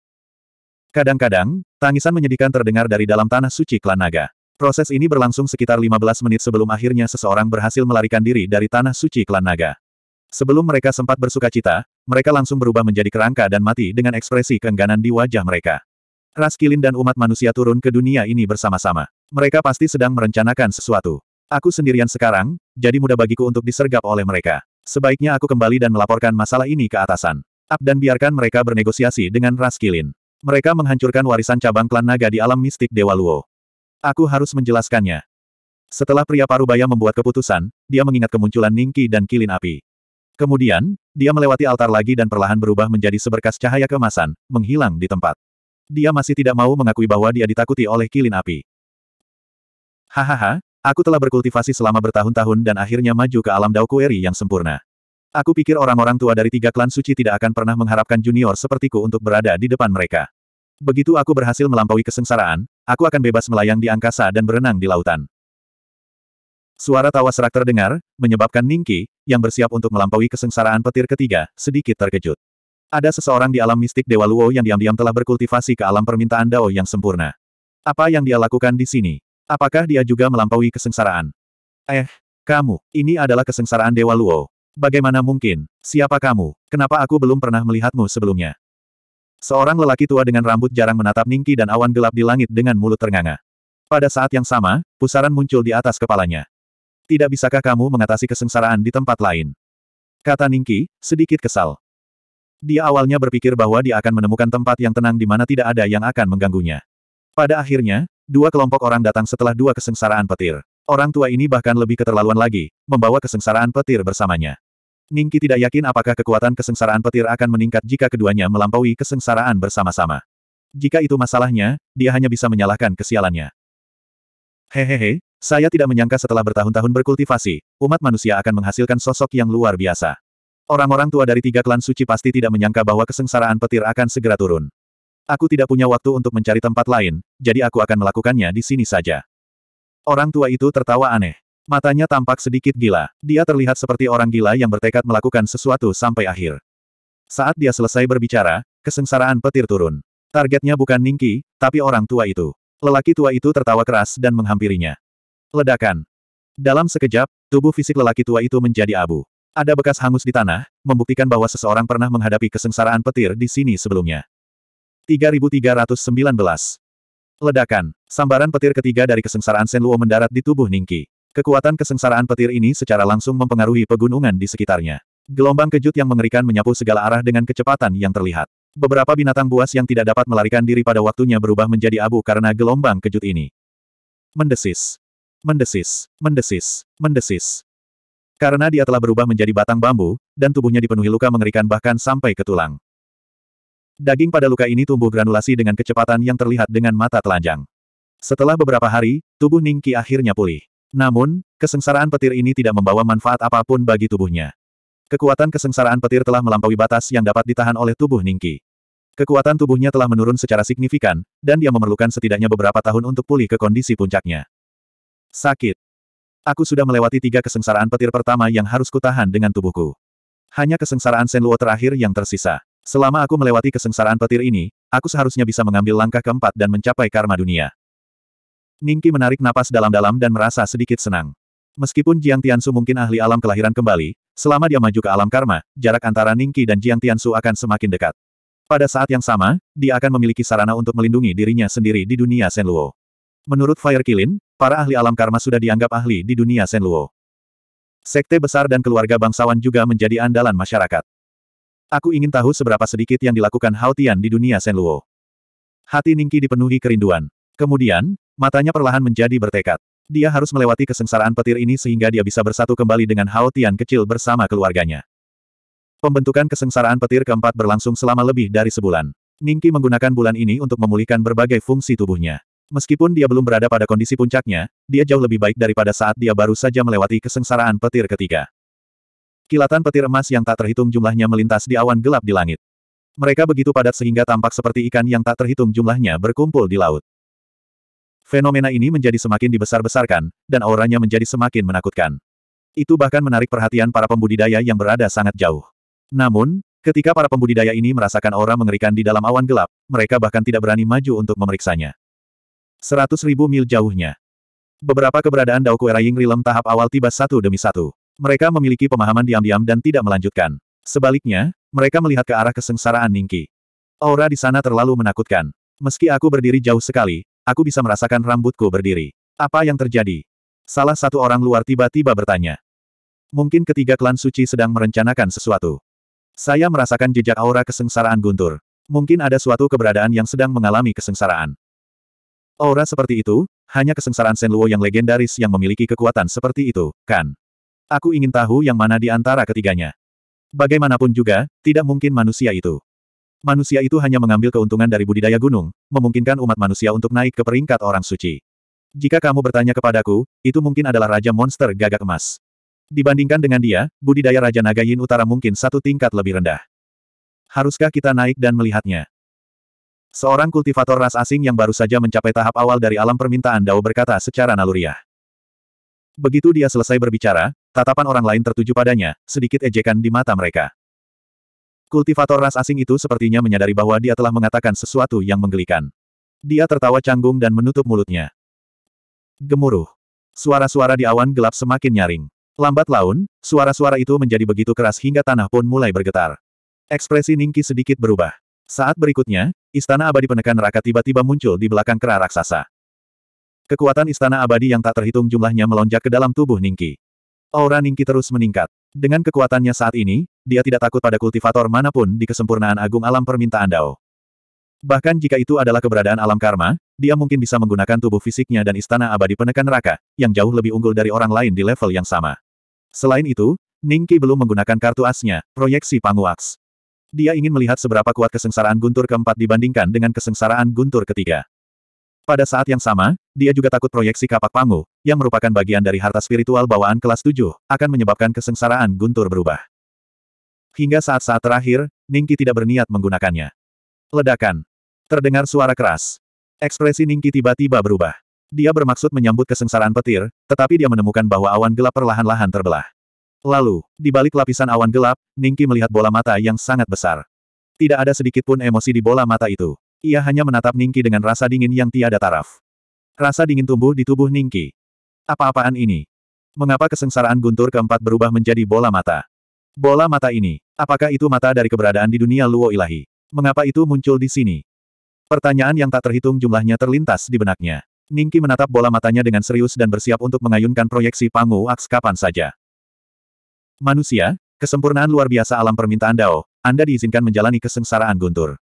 Kadang-kadang, tangisan menyedihkan terdengar dari dalam tanah suci klan naga. Proses ini berlangsung sekitar 15 menit sebelum akhirnya seseorang berhasil melarikan diri dari tanah suci klan naga. Sebelum mereka sempat bersuka cita, mereka langsung berubah menjadi kerangka dan mati dengan ekspresi keengganan di wajah mereka. Ras Kilin dan umat manusia turun ke dunia ini bersama-sama. Mereka pasti sedang merencanakan sesuatu. Aku sendirian sekarang, jadi mudah bagiku untuk disergap oleh mereka. Sebaiknya aku kembali dan melaporkan masalah ini ke atasan. Ab dan biarkan mereka bernegosiasi dengan Ras Kilin. Mereka menghancurkan warisan cabang klan naga di alam mistik Dewa Luo. Aku harus menjelaskannya. Setelah pria parubaya membuat keputusan, dia mengingat kemunculan Ningki dan Kilin Api. Kemudian, dia melewati altar lagi dan perlahan berubah menjadi seberkas cahaya kemasan, menghilang di tempat. Dia masih tidak mau mengakui bahwa dia ditakuti oleh kilin api. Hahaha, aku telah berkultivasi selama bertahun-tahun dan akhirnya maju ke alam Daokueri yang sempurna. Aku pikir orang-orang tua dari tiga klan suci tidak akan pernah mengharapkan junior sepertiku untuk berada di depan mereka. Begitu aku berhasil melampaui kesengsaraan, aku akan bebas melayang di angkasa dan berenang di lautan. Suara tawa serak terdengar, menyebabkan Ningki, yang bersiap untuk melampaui kesengsaraan petir ketiga, sedikit terkejut. Ada seseorang di alam mistik Dewa Luo yang diam-diam telah berkultivasi ke alam permintaan Dao yang sempurna. Apa yang dia lakukan di sini? Apakah dia juga melampaui kesengsaraan? Eh, kamu, ini adalah kesengsaraan Dewa Luo. Bagaimana mungkin? Siapa kamu? Kenapa aku belum pernah melihatmu sebelumnya? Seorang lelaki tua dengan rambut jarang menatap Ningki dan awan gelap di langit dengan mulut ternganga. Pada saat yang sama, pusaran muncul di atas kepalanya. Tidak bisakah kamu mengatasi kesengsaraan di tempat lain? Kata Ningki, sedikit kesal. Dia awalnya berpikir bahwa dia akan menemukan tempat yang tenang di mana tidak ada yang akan mengganggunya. Pada akhirnya, dua kelompok orang datang setelah dua kesengsaraan petir. Orang tua ini bahkan lebih keterlaluan lagi, membawa kesengsaraan petir bersamanya. Ningki tidak yakin apakah kekuatan kesengsaraan petir akan meningkat jika keduanya melampaui kesengsaraan bersama-sama. Jika itu masalahnya, dia hanya bisa menyalahkan kesialannya. Hehehe, saya tidak menyangka setelah bertahun-tahun berkultivasi, umat manusia akan menghasilkan sosok yang luar biasa. Orang-orang tua dari tiga klan suci pasti tidak menyangka bahwa kesengsaraan petir akan segera turun. Aku tidak punya waktu untuk mencari tempat lain, jadi aku akan melakukannya di sini saja. Orang tua itu tertawa aneh. Matanya tampak sedikit gila. Dia terlihat seperti orang gila yang bertekad melakukan sesuatu sampai akhir. Saat dia selesai berbicara, kesengsaraan petir turun. Targetnya bukan Ningki, tapi orang tua itu. Lelaki tua itu tertawa keras dan menghampirinya. Ledakan. Dalam sekejap, tubuh fisik lelaki tua itu menjadi abu. Ada bekas hangus di tanah, membuktikan bahwa seseorang pernah menghadapi kesengsaraan petir di sini sebelumnya. 3319. Ledakan. Sambaran petir ketiga dari kesengsaraan Senluo mendarat di tubuh Ningki. Kekuatan kesengsaraan petir ini secara langsung mempengaruhi pegunungan di sekitarnya. Gelombang kejut yang mengerikan menyapu segala arah dengan kecepatan yang terlihat. Beberapa binatang buas yang tidak dapat melarikan diri pada waktunya berubah menjadi abu karena gelombang kejut ini. Mendesis. Mendesis, mendesis, mendesis. Karena dia telah berubah menjadi batang bambu, dan tubuhnya dipenuhi luka mengerikan bahkan sampai ke tulang. Daging pada luka ini tumbuh granulasi dengan kecepatan yang terlihat dengan mata telanjang. Setelah beberapa hari, tubuh Ningki akhirnya pulih. Namun, kesengsaraan petir ini tidak membawa manfaat apapun bagi tubuhnya. Kekuatan kesengsaraan petir telah melampaui batas yang dapat ditahan oleh tubuh Ningki. Kekuatan tubuhnya telah menurun secara signifikan, dan dia memerlukan setidaknya beberapa tahun untuk pulih ke kondisi puncaknya. Sakit. Aku sudah melewati tiga kesengsaraan petir pertama yang harus kutahan dengan tubuhku. Hanya kesengsaraan Luo terakhir yang tersisa. Selama aku melewati kesengsaraan petir ini, aku seharusnya bisa mengambil langkah keempat dan mencapai karma dunia. Ningki menarik napas dalam-dalam dan merasa sedikit senang. Meskipun Jiang Tiansu mungkin ahli alam kelahiran kembali, selama dia maju ke alam karma, jarak antara Ningki dan Jiang Tiansu akan semakin dekat. Pada saat yang sama, dia akan memiliki sarana untuk melindungi dirinya sendiri di dunia Luo. Menurut Fire Kilin, para ahli alam karma sudah dianggap ahli di dunia Senluo. Sekte besar dan keluarga bangsawan juga menjadi andalan masyarakat. Aku ingin tahu seberapa sedikit yang dilakukan Hao Tian di dunia Senluo. Hati Ningki dipenuhi kerinduan. Kemudian, matanya perlahan menjadi bertekad. Dia harus melewati kesengsaraan petir ini sehingga dia bisa bersatu kembali dengan Hao Tian kecil bersama keluarganya. Pembentukan kesengsaraan petir keempat berlangsung selama lebih dari sebulan. Ningki menggunakan bulan ini untuk memulihkan berbagai fungsi tubuhnya. Meskipun dia belum berada pada kondisi puncaknya, dia jauh lebih baik daripada saat dia baru saja melewati kesengsaraan petir ketiga. Kilatan petir emas yang tak terhitung jumlahnya melintas di awan gelap di langit. Mereka begitu padat sehingga tampak seperti ikan yang tak terhitung jumlahnya berkumpul di laut. Fenomena ini menjadi semakin dibesar-besarkan, dan auranya menjadi semakin menakutkan. Itu bahkan menarik perhatian para pembudidaya yang berada sangat jauh. Namun, ketika para pembudidaya ini merasakan aura mengerikan di dalam awan gelap, mereka bahkan tidak berani maju untuk memeriksanya. Seratus ribu mil jauhnya. Beberapa keberadaan Dao Kueraying Rilem tahap awal tiba satu demi satu. Mereka memiliki pemahaman diam-diam dan tidak melanjutkan. Sebaliknya, mereka melihat ke arah kesengsaraan Ningki. Aura di sana terlalu menakutkan. Meski aku berdiri jauh sekali, aku bisa merasakan rambutku berdiri. Apa yang terjadi? Salah satu orang luar tiba-tiba bertanya. Mungkin ketiga klan suci sedang merencanakan sesuatu. Saya merasakan jejak aura kesengsaraan guntur. Mungkin ada suatu keberadaan yang sedang mengalami kesengsaraan. Aura seperti itu, hanya kesengsaraan Senluo yang legendaris yang memiliki kekuatan seperti itu, kan? Aku ingin tahu yang mana di antara ketiganya. Bagaimanapun juga, tidak mungkin manusia itu. Manusia itu hanya mengambil keuntungan dari budidaya gunung, memungkinkan umat manusia untuk naik ke peringkat orang suci. Jika kamu bertanya kepadaku, itu mungkin adalah Raja Monster Gagak Emas. Dibandingkan dengan dia, budidaya Raja Naga Yin Utara mungkin satu tingkat lebih rendah. Haruskah kita naik dan melihatnya? Seorang kultivator ras asing yang baru saja mencapai tahap awal dari alam permintaan Dao berkata secara naluriah. Begitu dia selesai berbicara, tatapan orang lain tertuju padanya, sedikit ejekan di mata mereka. Kultivator ras asing itu sepertinya menyadari bahwa dia telah mengatakan sesuatu yang menggelikan. Dia tertawa canggung dan menutup mulutnya. Gemuruh. Suara-suara di awan gelap semakin nyaring. Lambat laun, suara-suara itu menjadi begitu keras hingga tanah pun mulai bergetar. Ekspresi Ningki sedikit berubah. Saat berikutnya, Istana Abadi Penekan Neraka tiba-tiba muncul di belakang kera raksasa. Kekuatan Istana Abadi yang tak terhitung jumlahnya melonjak ke dalam tubuh Ningki. Aura Ningki terus meningkat. Dengan kekuatannya saat ini, dia tidak takut pada kultivator manapun di kesempurnaan agung alam permintaan Dao. Bahkan jika itu adalah keberadaan alam karma, dia mungkin bisa menggunakan tubuh fisiknya dan istana abadi penekan Neraka, yang jauh lebih unggul dari orang lain di level yang sama. Selain itu, Ningki belum menggunakan kartu asnya, proyeksi Panguaks. Dia ingin melihat seberapa kuat kesengsaraan Guntur keempat dibandingkan dengan kesengsaraan Guntur ketiga. Pada saat yang sama, dia juga takut proyeksi kapak pangu, yang merupakan bagian dari harta spiritual bawaan kelas 7, akan menyebabkan kesengsaraan Guntur berubah. Hingga saat-saat terakhir, Ningki tidak berniat menggunakannya. Ledakan. Terdengar suara keras. Ekspresi Ningki tiba-tiba berubah. Dia bermaksud menyambut kesengsaraan petir, tetapi dia menemukan bahwa awan gelap perlahan-lahan terbelah. Lalu, di balik lapisan awan gelap, Ningki melihat bola mata yang sangat besar. Tidak ada sedikit pun emosi di bola mata itu. Ia hanya menatap Ningki dengan rasa dingin yang tiada taraf. Rasa dingin tumbuh di tubuh Ningki. Apa-apaan ini? Mengapa kesengsaraan guntur keempat berubah menjadi bola mata? Bola mata ini, apakah itu mata dari keberadaan di dunia Luo Ilahi? Mengapa itu muncul di sini? Pertanyaan yang tak terhitung jumlahnya terlintas di benaknya. Ningki menatap bola matanya dengan serius dan bersiap untuk mengayunkan proyeksi Pangu Aks kapan saja. Manusia, kesempurnaan luar biasa alam permintaan Dao, Anda diizinkan menjalani kesengsaraan guntur.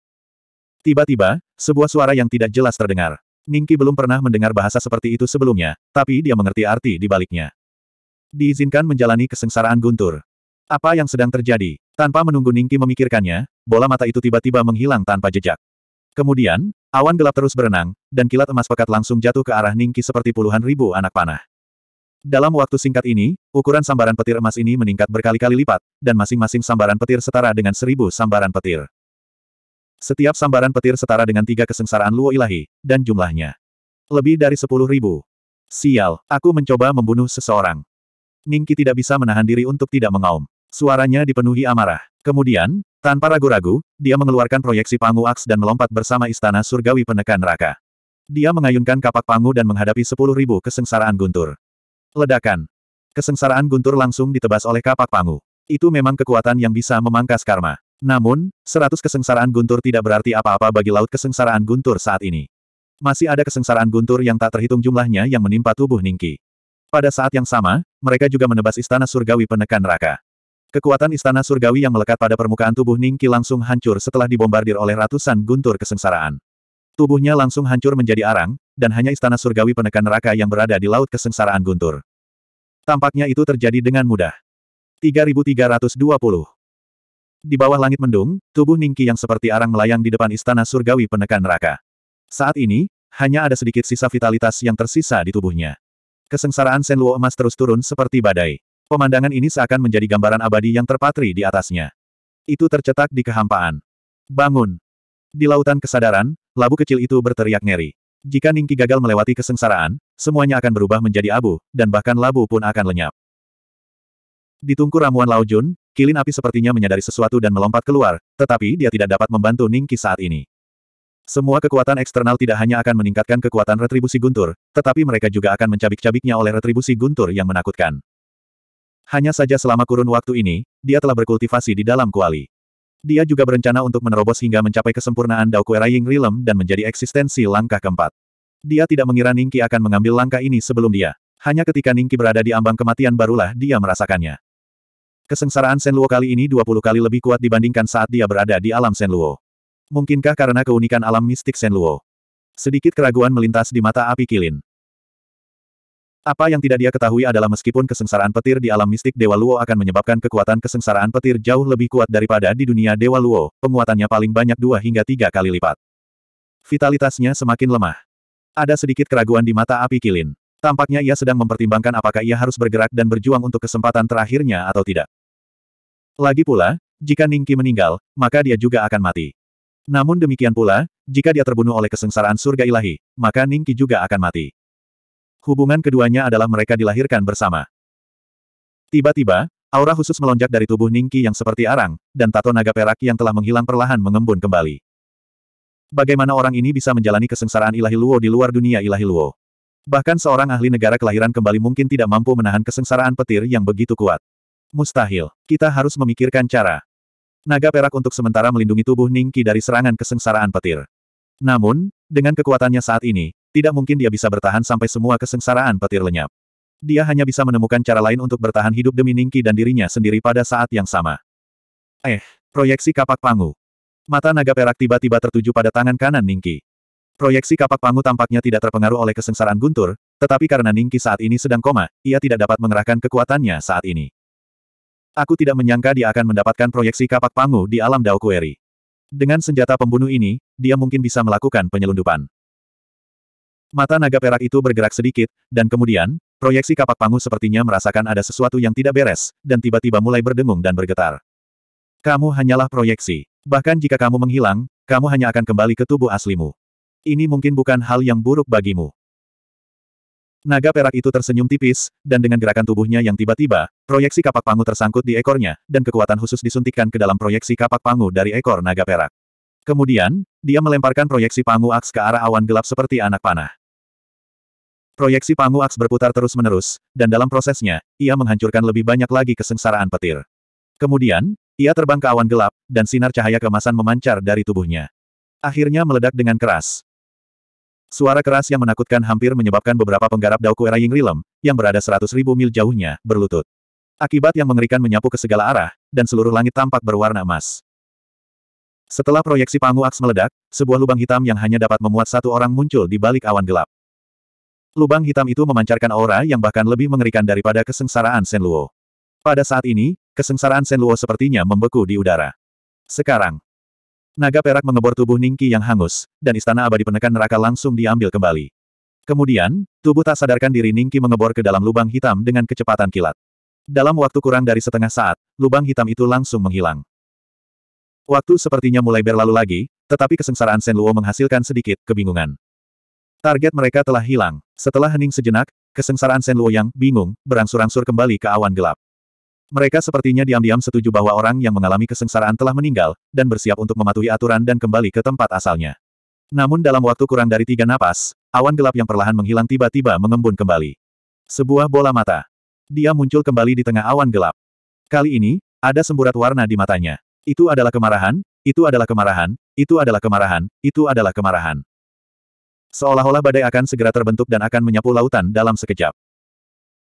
Tiba-tiba, sebuah suara yang tidak jelas terdengar. Ningki belum pernah mendengar bahasa seperti itu sebelumnya, tapi dia mengerti arti di baliknya. Diizinkan menjalani kesengsaraan guntur. Apa yang sedang terjadi? Tanpa menunggu Ningki memikirkannya, bola mata itu tiba-tiba menghilang tanpa jejak. Kemudian, awan gelap terus berenang, dan kilat emas pekat langsung jatuh ke arah Ningki seperti puluhan ribu anak panah. Dalam waktu singkat ini, ukuran sambaran petir emas ini meningkat berkali-kali lipat, dan masing-masing sambaran petir setara dengan seribu sambaran petir. Setiap sambaran petir setara dengan tiga kesengsaraan Luo Ilahi, dan jumlahnya. Lebih dari sepuluh ribu. Sial, aku mencoba membunuh seseorang. Ningki tidak bisa menahan diri untuk tidak mengaum. Suaranya dipenuhi amarah. Kemudian, tanpa ragu-ragu, dia mengeluarkan proyeksi pangu aks dan melompat bersama istana surgawi penekan neraka. Dia mengayunkan kapak pangu dan menghadapi sepuluh ribu kesengsaraan guntur. Ledakan. Kesengsaraan guntur langsung ditebas oleh kapak pangu. Itu memang kekuatan yang bisa memangkas karma. Namun, seratus kesengsaraan guntur tidak berarti apa-apa bagi laut kesengsaraan guntur saat ini. Masih ada kesengsaraan guntur yang tak terhitung jumlahnya yang menimpa tubuh Ningki. Pada saat yang sama, mereka juga menebas istana surgawi penekan neraka. Kekuatan istana surgawi yang melekat pada permukaan tubuh Ningki langsung hancur setelah dibombardir oleh ratusan guntur kesengsaraan. Tubuhnya langsung hancur menjadi arang, dan hanya istana surgawi penekan neraka yang berada di Laut Kesengsaraan Guntur. Tampaknya itu terjadi dengan mudah. 3320 Di bawah langit mendung, tubuh Ningki yang seperti arang melayang di depan istana surgawi penekan neraka. Saat ini, hanya ada sedikit sisa vitalitas yang tersisa di tubuhnya. Kesengsaraan sen Senluo emas terus turun seperti badai. Pemandangan ini seakan menjadi gambaran abadi yang terpatri di atasnya. Itu tercetak di kehampaan. Bangun! Di lautan kesadaran, labu kecil itu berteriak ngeri. Jika Ningki gagal melewati kesengsaraan, semuanya akan berubah menjadi abu, dan bahkan labu pun akan lenyap. Ditungku ramuan Lao Jun, kilin api sepertinya menyadari sesuatu dan melompat keluar, tetapi dia tidak dapat membantu Ningki saat ini. Semua kekuatan eksternal tidak hanya akan meningkatkan kekuatan retribusi guntur, tetapi mereka juga akan mencabik-cabiknya oleh retribusi guntur yang menakutkan. Hanya saja selama kurun waktu ini, dia telah berkultivasi di dalam kuali. Dia juga berencana untuk menerobos hingga mencapai kesempurnaan Dao Kue Raying Realm dan menjadi eksistensi langkah keempat. Dia tidak mengira Ningki akan mengambil langkah ini sebelum dia. Hanya ketika Ningki berada di ambang kematian barulah dia merasakannya. Kesengsaraan Senluo kali ini 20 kali lebih kuat dibandingkan saat dia berada di alam Senluo. Mungkinkah karena keunikan alam mistik Senluo? Sedikit keraguan melintas di mata api kilin. Apa yang tidak dia ketahui adalah meskipun kesengsaraan petir di alam mistik Dewa Luo akan menyebabkan kekuatan kesengsaraan petir jauh lebih kuat daripada di dunia Dewa Luo, penguatannya paling banyak dua hingga tiga kali lipat. Vitalitasnya semakin lemah. Ada sedikit keraguan di mata api kilin. Tampaknya ia sedang mempertimbangkan apakah ia harus bergerak dan berjuang untuk kesempatan terakhirnya atau tidak. Lagi pula, jika Ningki meninggal, maka dia juga akan mati. Namun demikian pula, jika dia terbunuh oleh kesengsaraan surga ilahi, maka Ningki juga akan mati. Hubungan keduanya adalah mereka dilahirkan bersama. Tiba-tiba, aura khusus melonjak dari tubuh Ningki yang seperti arang, dan tato naga perak yang telah menghilang perlahan mengembun kembali. Bagaimana orang ini bisa menjalani kesengsaraan ilahi Luo di luar dunia ilahi Luo? Bahkan seorang ahli negara kelahiran kembali mungkin tidak mampu menahan kesengsaraan petir yang begitu kuat. Mustahil, kita harus memikirkan cara. Naga perak untuk sementara melindungi tubuh Ningki dari serangan kesengsaraan petir. Namun, dengan kekuatannya saat ini, tidak mungkin dia bisa bertahan sampai semua kesengsaraan petir lenyap. Dia hanya bisa menemukan cara lain untuk bertahan hidup demi Ningki dan dirinya sendiri pada saat yang sama. Eh, proyeksi kapak pangu. Mata naga perak tiba-tiba tertuju pada tangan kanan Ningki. Proyeksi kapak pangu tampaknya tidak terpengaruh oleh kesengsaraan guntur, tetapi karena Ningki saat ini sedang koma, ia tidak dapat mengerahkan kekuatannya saat ini. Aku tidak menyangka dia akan mendapatkan proyeksi kapak pangu di alam Dao Dengan senjata pembunuh ini, dia mungkin bisa melakukan penyelundupan. Mata naga perak itu bergerak sedikit, dan kemudian, proyeksi kapak pangu sepertinya merasakan ada sesuatu yang tidak beres, dan tiba-tiba mulai berdengung dan bergetar. Kamu hanyalah proyeksi. Bahkan jika kamu menghilang, kamu hanya akan kembali ke tubuh aslimu. Ini mungkin bukan hal yang buruk bagimu. Naga perak itu tersenyum tipis, dan dengan gerakan tubuhnya yang tiba-tiba, proyeksi kapak pangu tersangkut di ekornya, dan kekuatan khusus disuntikkan ke dalam proyeksi kapak pangu dari ekor naga perak. Kemudian, dia melemparkan proyeksi pangu aks ke arah awan gelap seperti anak panah. Proyeksi Pangu Aks berputar terus-menerus, dan dalam prosesnya, ia menghancurkan lebih banyak lagi kesengsaraan petir. Kemudian, ia terbang ke awan gelap, dan sinar cahaya kemasan memancar dari tubuhnya. Akhirnya meledak dengan keras. Suara keras yang menakutkan hampir menyebabkan beberapa penggarap Dauku Era Rilem, yang berada seratus ribu mil jauhnya, berlutut. Akibat yang mengerikan menyapu ke segala arah, dan seluruh langit tampak berwarna emas. Setelah proyeksi Pangu Aks meledak, sebuah lubang hitam yang hanya dapat memuat satu orang muncul di balik awan gelap. Lubang hitam itu memancarkan aura yang bahkan lebih mengerikan daripada kesengsaraan Luo. Pada saat ini, kesengsaraan Luo sepertinya membeku di udara. Sekarang, naga perak mengebor tubuh Ningki yang hangus, dan istana abadi penekan neraka langsung diambil kembali. Kemudian, tubuh tak sadarkan diri Ningki mengebor ke dalam lubang hitam dengan kecepatan kilat. Dalam waktu kurang dari setengah saat, lubang hitam itu langsung menghilang. Waktu sepertinya mulai berlalu lagi, tetapi kesengsaraan Luo menghasilkan sedikit kebingungan. Target mereka telah hilang. Setelah hening sejenak, kesengsaraan Shen Luoyang, bingung, berangsur-angsur kembali ke awan gelap. Mereka sepertinya diam-diam setuju bahwa orang yang mengalami kesengsaraan telah meninggal, dan bersiap untuk mematuhi aturan dan kembali ke tempat asalnya. Namun dalam waktu kurang dari tiga napas, awan gelap yang perlahan menghilang tiba-tiba mengembun kembali. Sebuah bola mata. Dia muncul kembali di tengah awan gelap. Kali ini, ada semburat warna di matanya. Itu adalah kemarahan, itu adalah kemarahan, itu adalah kemarahan, itu adalah kemarahan. Seolah-olah badai akan segera terbentuk dan akan menyapu lautan dalam sekejap.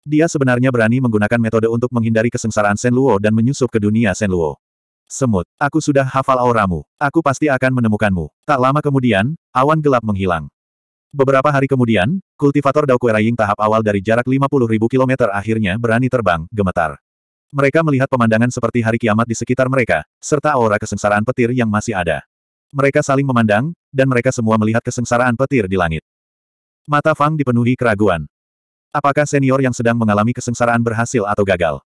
Dia sebenarnya berani menggunakan metode untuk menghindari kesengsaraan Shen Luo dan menyusup ke dunia Shen Luo. Semut, aku sudah hafal auramu. Aku pasti akan menemukanmu. Tak lama kemudian, awan gelap menghilang. Beberapa hari kemudian, kultivator Daokueraying tahap awal dari jarak 50.000 km akhirnya berani terbang, gemetar. Mereka melihat pemandangan seperti hari kiamat di sekitar mereka, serta aura kesengsaraan petir yang masih ada. Mereka saling memandang, dan mereka semua melihat kesengsaraan petir di langit. Mata Fang dipenuhi keraguan. Apakah senior yang sedang mengalami kesengsaraan berhasil atau gagal?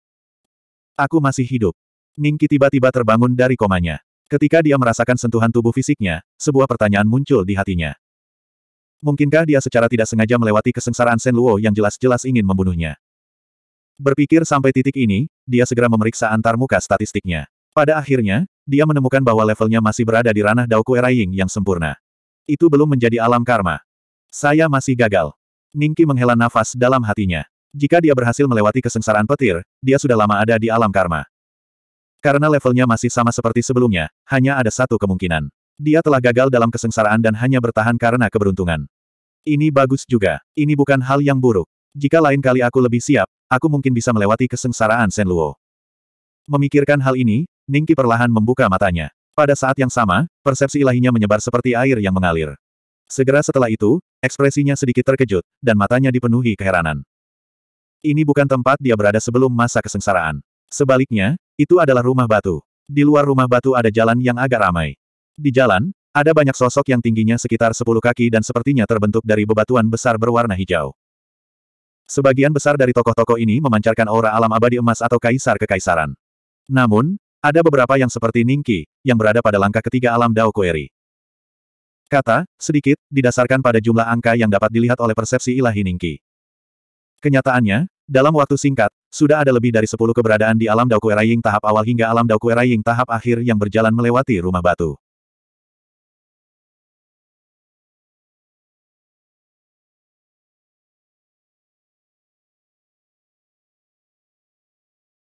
Aku masih hidup. Ningki tiba-tiba terbangun dari komanya. Ketika dia merasakan sentuhan tubuh fisiknya, sebuah pertanyaan muncul di hatinya. Mungkinkah dia secara tidak sengaja melewati kesengsaraan Sen Luo yang jelas-jelas ingin membunuhnya? Berpikir sampai titik ini, dia segera memeriksa antarmuka statistiknya. Pada akhirnya, dia menemukan bahwa levelnya masih berada di ranah Daoku Eraying yang sempurna. Itu belum menjadi alam karma. Saya masih gagal. Ningki menghela nafas dalam hatinya. Jika dia berhasil melewati kesengsaraan petir, dia sudah lama ada di alam karma. Karena levelnya masih sama seperti sebelumnya, hanya ada satu kemungkinan. Dia telah gagal dalam kesengsaraan dan hanya bertahan karena keberuntungan. Ini bagus juga. Ini bukan hal yang buruk. Jika lain kali aku lebih siap, aku mungkin bisa melewati kesengsaraan Luo. Memikirkan hal ini, Ningki perlahan membuka matanya. Pada saat yang sama, persepsi ilahinya menyebar seperti air yang mengalir. Segera setelah itu, ekspresinya sedikit terkejut, dan matanya dipenuhi keheranan. Ini bukan tempat dia berada sebelum masa kesengsaraan. Sebaliknya, itu adalah rumah batu. Di luar rumah batu ada jalan yang agak ramai. Di jalan, ada banyak sosok yang tingginya sekitar 10 kaki dan sepertinya terbentuk dari bebatuan besar berwarna hijau. Sebagian besar dari tokoh-tokoh ini memancarkan aura alam abadi emas atau kaisar kekaisaran. Namun, ada beberapa yang seperti Ningki, yang berada pada langkah ketiga alam Dao Kueri. Kata, sedikit, didasarkan pada jumlah angka yang dapat dilihat oleh persepsi ilahi Ningki. Kenyataannya, dalam waktu singkat, sudah ada lebih dari sepuluh keberadaan di alam Dao Kueraying tahap awal hingga alam Dao Kueraying tahap akhir yang berjalan melewati rumah batu.